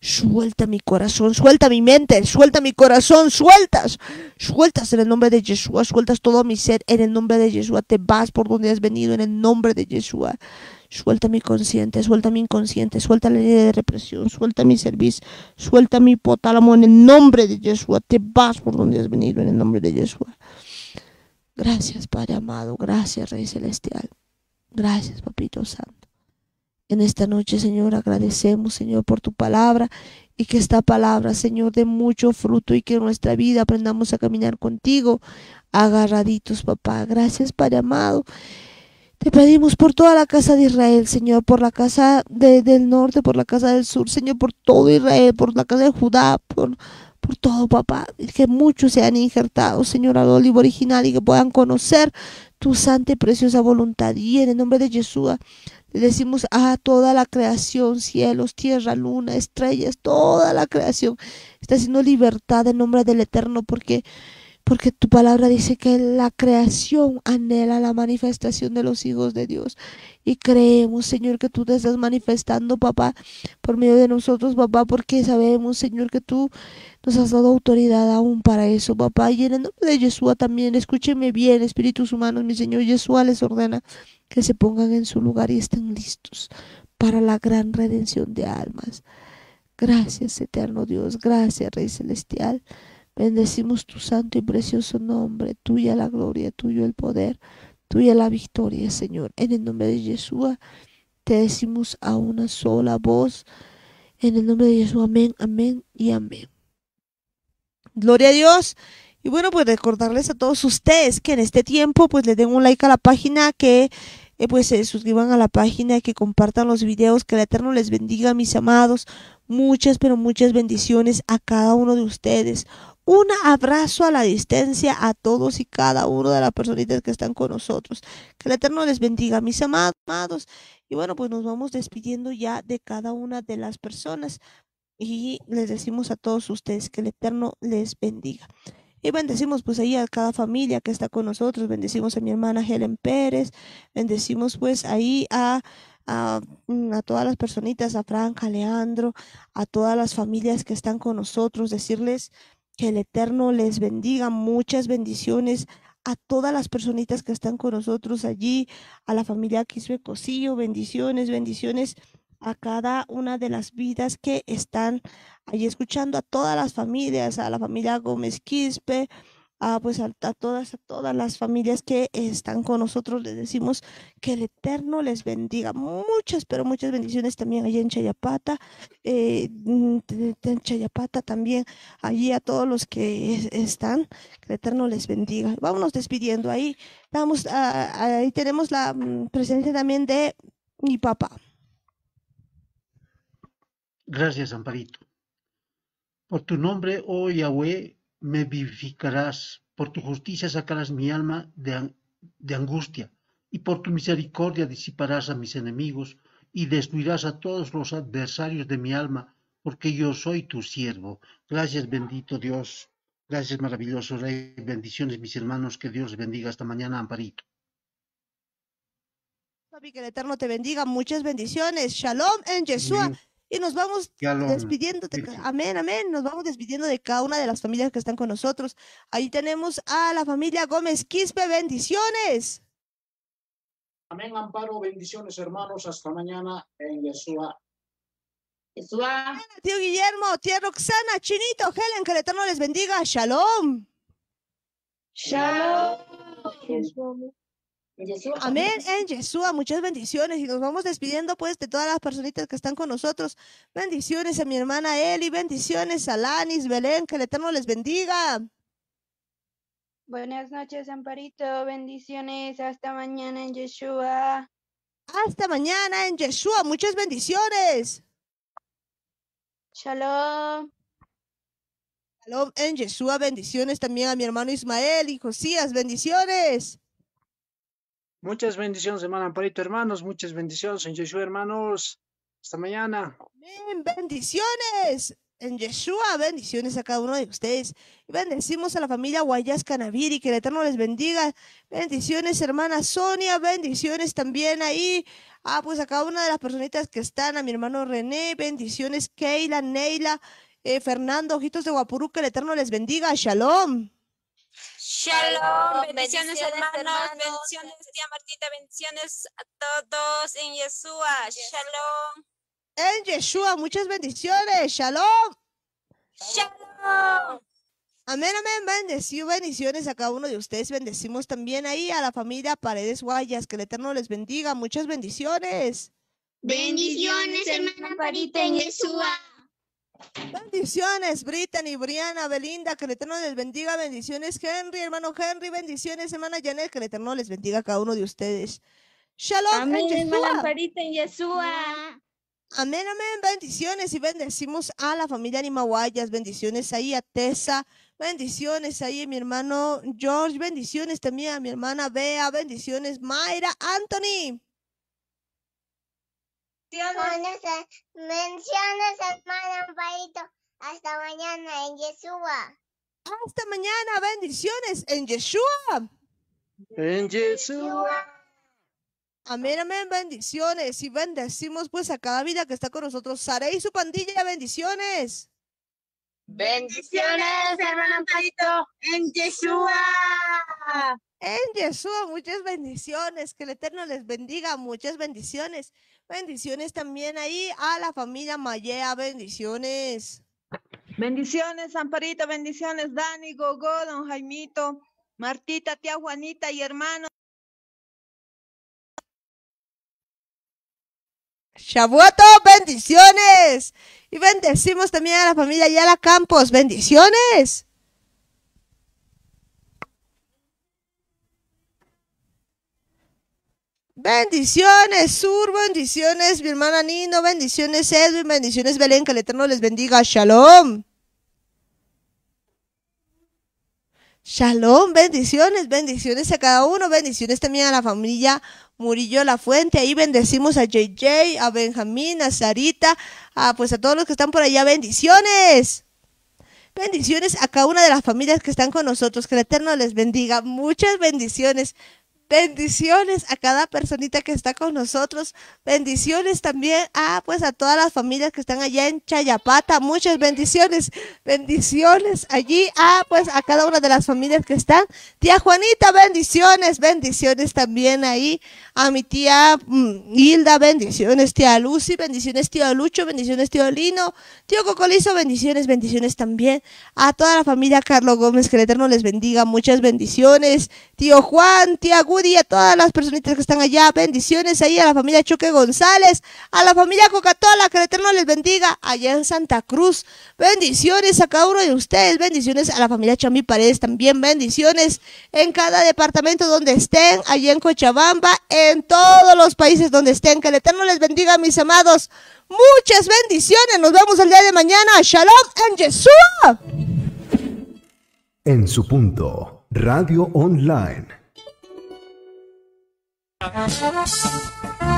Suelta mi corazón, suelta mi mente, suelta mi corazón, sueltas, sueltas en el nombre de Yeshua, sueltas todo mi ser en el nombre de Yeshua, te vas por donde has venido en el nombre de Yeshua. Suelta mi consciente, suelta mi inconsciente, suelta la línea de represión, suelta mi servicio, suelta mi hipotálamo en el nombre de Yeshua, te vas por donde has venido en el nombre de Yeshua. Gracias, Padre amado. Gracias, Rey Celestial. Gracias, Papito Santo. En esta noche, Señor, agradecemos, Señor, por tu palabra y que esta palabra, Señor, dé mucho fruto y que en nuestra vida aprendamos a caminar contigo, agarraditos, papá. Gracias, Padre amado. Te pedimos por toda la casa de Israel, Señor, por la casa del norte, por la casa del sur, Señor, por todo Israel, por la casa de Judá, por por todo, papá. Que muchos sean injertados, Señor, al olivo original y que puedan conocer tu santa y preciosa voluntad. Y en el nombre de Jesús le decimos a toda la creación, cielos, tierra, luna, estrellas, toda la creación está siendo libertad en nombre del Eterno porque porque tu palabra dice que la creación anhela la manifestación de los hijos de Dios. Y creemos, Señor, que tú te estás manifestando, papá, por medio de nosotros, papá, porque sabemos, Señor, que tú nos has dado autoridad aún para eso, papá. Y en el nombre de Yeshua también, escúcheme bien, espíritus humanos, mi Señor, Yeshua les ordena que se pongan en su lugar y estén listos para la gran redención de almas. Gracias, eterno Dios, gracias, Rey Celestial. Bendecimos tu santo y precioso nombre, tuya la gloria, tuyo el poder, tuya la victoria, Señor. En el nombre de Jesús te decimos a una sola voz. En el nombre de Jesús, amén, amén y amén. Gloria a Dios. Y bueno, pues recordarles a todos ustedes que en este tiempo pues le den un like a la página, que eh, pues se suscriban a la página, que compartan los videos, que el Eterno les bendiga, mis amados. Muchas, pero muchas bendiciones a cada uno de ustedes un abrazo a la distancia a todos y cada uno de las personitas que están con nosotros. Que el Eterno les bendiga, mis amados. Y bueno, pues nos vamos despidiendo ya de cada una de las personas y les decimos a todos ustedes que el Eterno les bendiga. Y bendecimos pues ahí a cada familia que está con nosotros, bendecimos a mi hermana Helen Pérez, bendecimos pues ahí a, a, mm, a todas las personitas, a Franca, a Leandro, a todas las familias que están con nosotros, decirles que el Eterno les bendiga. Muchas bendiciones a todas las personitas que están con nosotros allí, a la familia Quispe Cosillo. Bendiciones, bendiciones a cada una de las vidas que están allí escuchando, a todas las familias, a la familia Gómez Quispe, a, pues a, todas, a todas las familias que están con nosotros. Les decimos que el Eterno les bendiga. Muchas, pero muchas bendiciones también allá en Chayapata, eh, mm, en Chayapata también, allí a todos los que están, que el Eterno les bendiga. Vámonos despidiendo ahí. ahí tenemos la mm, presencia también de mi papá. Gracias, Amparito. Por tu nombre, oh Yahweh, me vivificarás, por tu justicia sacarás mi alma de, angustia, y por tu misericordia disiparás a mis enemigos, y destruirás a todos los adversarios de mi alma, porque yo soy tu siervo. Gracias, bendito Dios. Gracias, maravilloso Rey. Bendiciones, mis hermanos. Que Dios les bendiga. Hasta mañana, Amparito. que el Eterno te bendiga. Muchas bendiciones. Shalom en Yeshua. Y nos vamos despidiendo. Amén, amén. Nos vamos despidiendo de cada una de las familias que están con nosotros. Ahí tenemos a la familia Gómez Quispe. Bendiciones. Amén, Amparo. Bendiciones, hermanos. Hasta mañana en Yeshua. Yeshua. Tío Guillermo, tía Roxana, Chinito, Helen, que el Eterno les bendiga. Shalom. Shalom. Shalom. Amén en Yeshua, muchas bendiciones y nos vamos despidiendo pues de todas las personitas que están con nosotros. Bendiciones a mi hermana Eli, bendiciones a Lanis, Belén, que el Eterno les bendiga. Buenas noches, Amparito, bendiciones, hasta mañana en Yeshua. Hasta mañana en Yeshua, muchas bendiciones. Shalom. Shalom en Yeshua, bendiciones también a mi hermano Ismael y Josías, bendiciones. Muchas bendiciones, hermano Amparito, hermanos. Muchas bendiciones en Yeshua, hermanos. Hasta mañana. Bendiciones en Yeshua. Bendiciones a cada uno de ustedes. bendecimos a la familia Guayas y Que el Eterno les bendiga. Bendiciones, hermana Sonia. Bendiciones también ahí. Ah, pues a cada una de las personitas que están. A mi hermano René. Bendiciones, Keila, Neila, eh, Fernando, Ojitos de Guapurú. Que el Eterno les bendiga. Shalom. Shalom, bendiciones, hermanos, bendiciones tía Martita, bendiciones a todos en Yeshua, shalom. En Yeshua, muchas bendiciones, shalom. Shalom. Amén, amén, bendecido, bendiciones a cada uno de ustedes, bendecimos también ahí a la familia Paredes Guayas, que el Eterno les bendiga, muchas bendiciones. Bendiciones, hermana Parita, en Yeshua. Bendiciones, y Briana, Belinda, que el Eterno les bendiga. Bendiciones, Henry, hermano Henry. Bendiciones, hermana Janet, que el Eterno les bendiga a cada uno de ustedes. Shalom, amén, Amén, amén. Bendiciones y bendecimos a la familia Animawayas. Bendiciones ahí a Tessa. Bendiciones ahí a mi hermano George. Bendiciones también a mi hermana Bea. Bendiciones, Mayra, Anthony bendiciones. Bendiciones, hermano Amparito. Hasta mañana en Yeshua. Hasta mañana, bendiciones en Yeshua. En Yeshua. Amén, amén, bendiciones y bendecimos pues a cada vida que está con nosotros. Sara y su pandilla, bendiciones. Bendiciones, hermano Amparito, en Yeshua. En Yeshua, muchas bendiciones. Que el Eterno les bendiga, muchas bendiciones. Bendiciones también ahí a la familia Mayea, bendiciones. Bendiciones, Amparita, bendiciones, Dani, Gogo, don Jaimito, Martita, tía Juanita y hermano. Shabuato, bendiciones. Y bendecimos también a la familia Yala Campos, bendiciones. Bendiciones, Sur, bendiciones, mi hermana Nino, bendiciones, Edwin, bendiciones, Belén, que el Eterno les bendiga. Shalom. Shalom, bendiciones, bendiciones a cada uno, bendiciones también a la familia Murillo La Fuente. Ahí bendecimos a JJ, a Benjamín, a Sarita, a pues a todos los que están por allá, bendiciones. Bendiciones a cada una de las familias que están con nosotros. Que el Eterno les bendiga. Muchas bendiciones. Bendiciones a cada personita que está con nosotros. Bendiciones también a pues a todas las familias que están allá en Chayapata. Muchas bendiciones. Bendiciones allí a pues a cada una de las familias que están. Tía Juanita, bendiciones, bendiciones también ahí a mi tía mm, Hilda, bendiciones, tía Lucy, bendiciones tío Lucho, bendiciones tío Lino, tío Cocolizo, bendiciones, bendiciones también a toda la familia Carlos Gómez, que el Eterno les bendiga. Muchas bendiciones. Tío Juan, tía y a todas las personitas que están allá. Bendiciones ahí a la familia Choque González, a la familia Coca Cocatola, que el Eterno les bendiga allá en Santa Cruz. Bendiciones a cada uno de ustedes, bendiciones a la familia Chamí Paredes también, bendiciones en cada departamento donde estén, allá en Cochabamba, en todos los países donde estén. Que el Eterno les bendiga, mis amados. Muchas bendiciones. Nos vemos el día de mañana. Shalom en Jesús En su punto, Radio Online Yeah.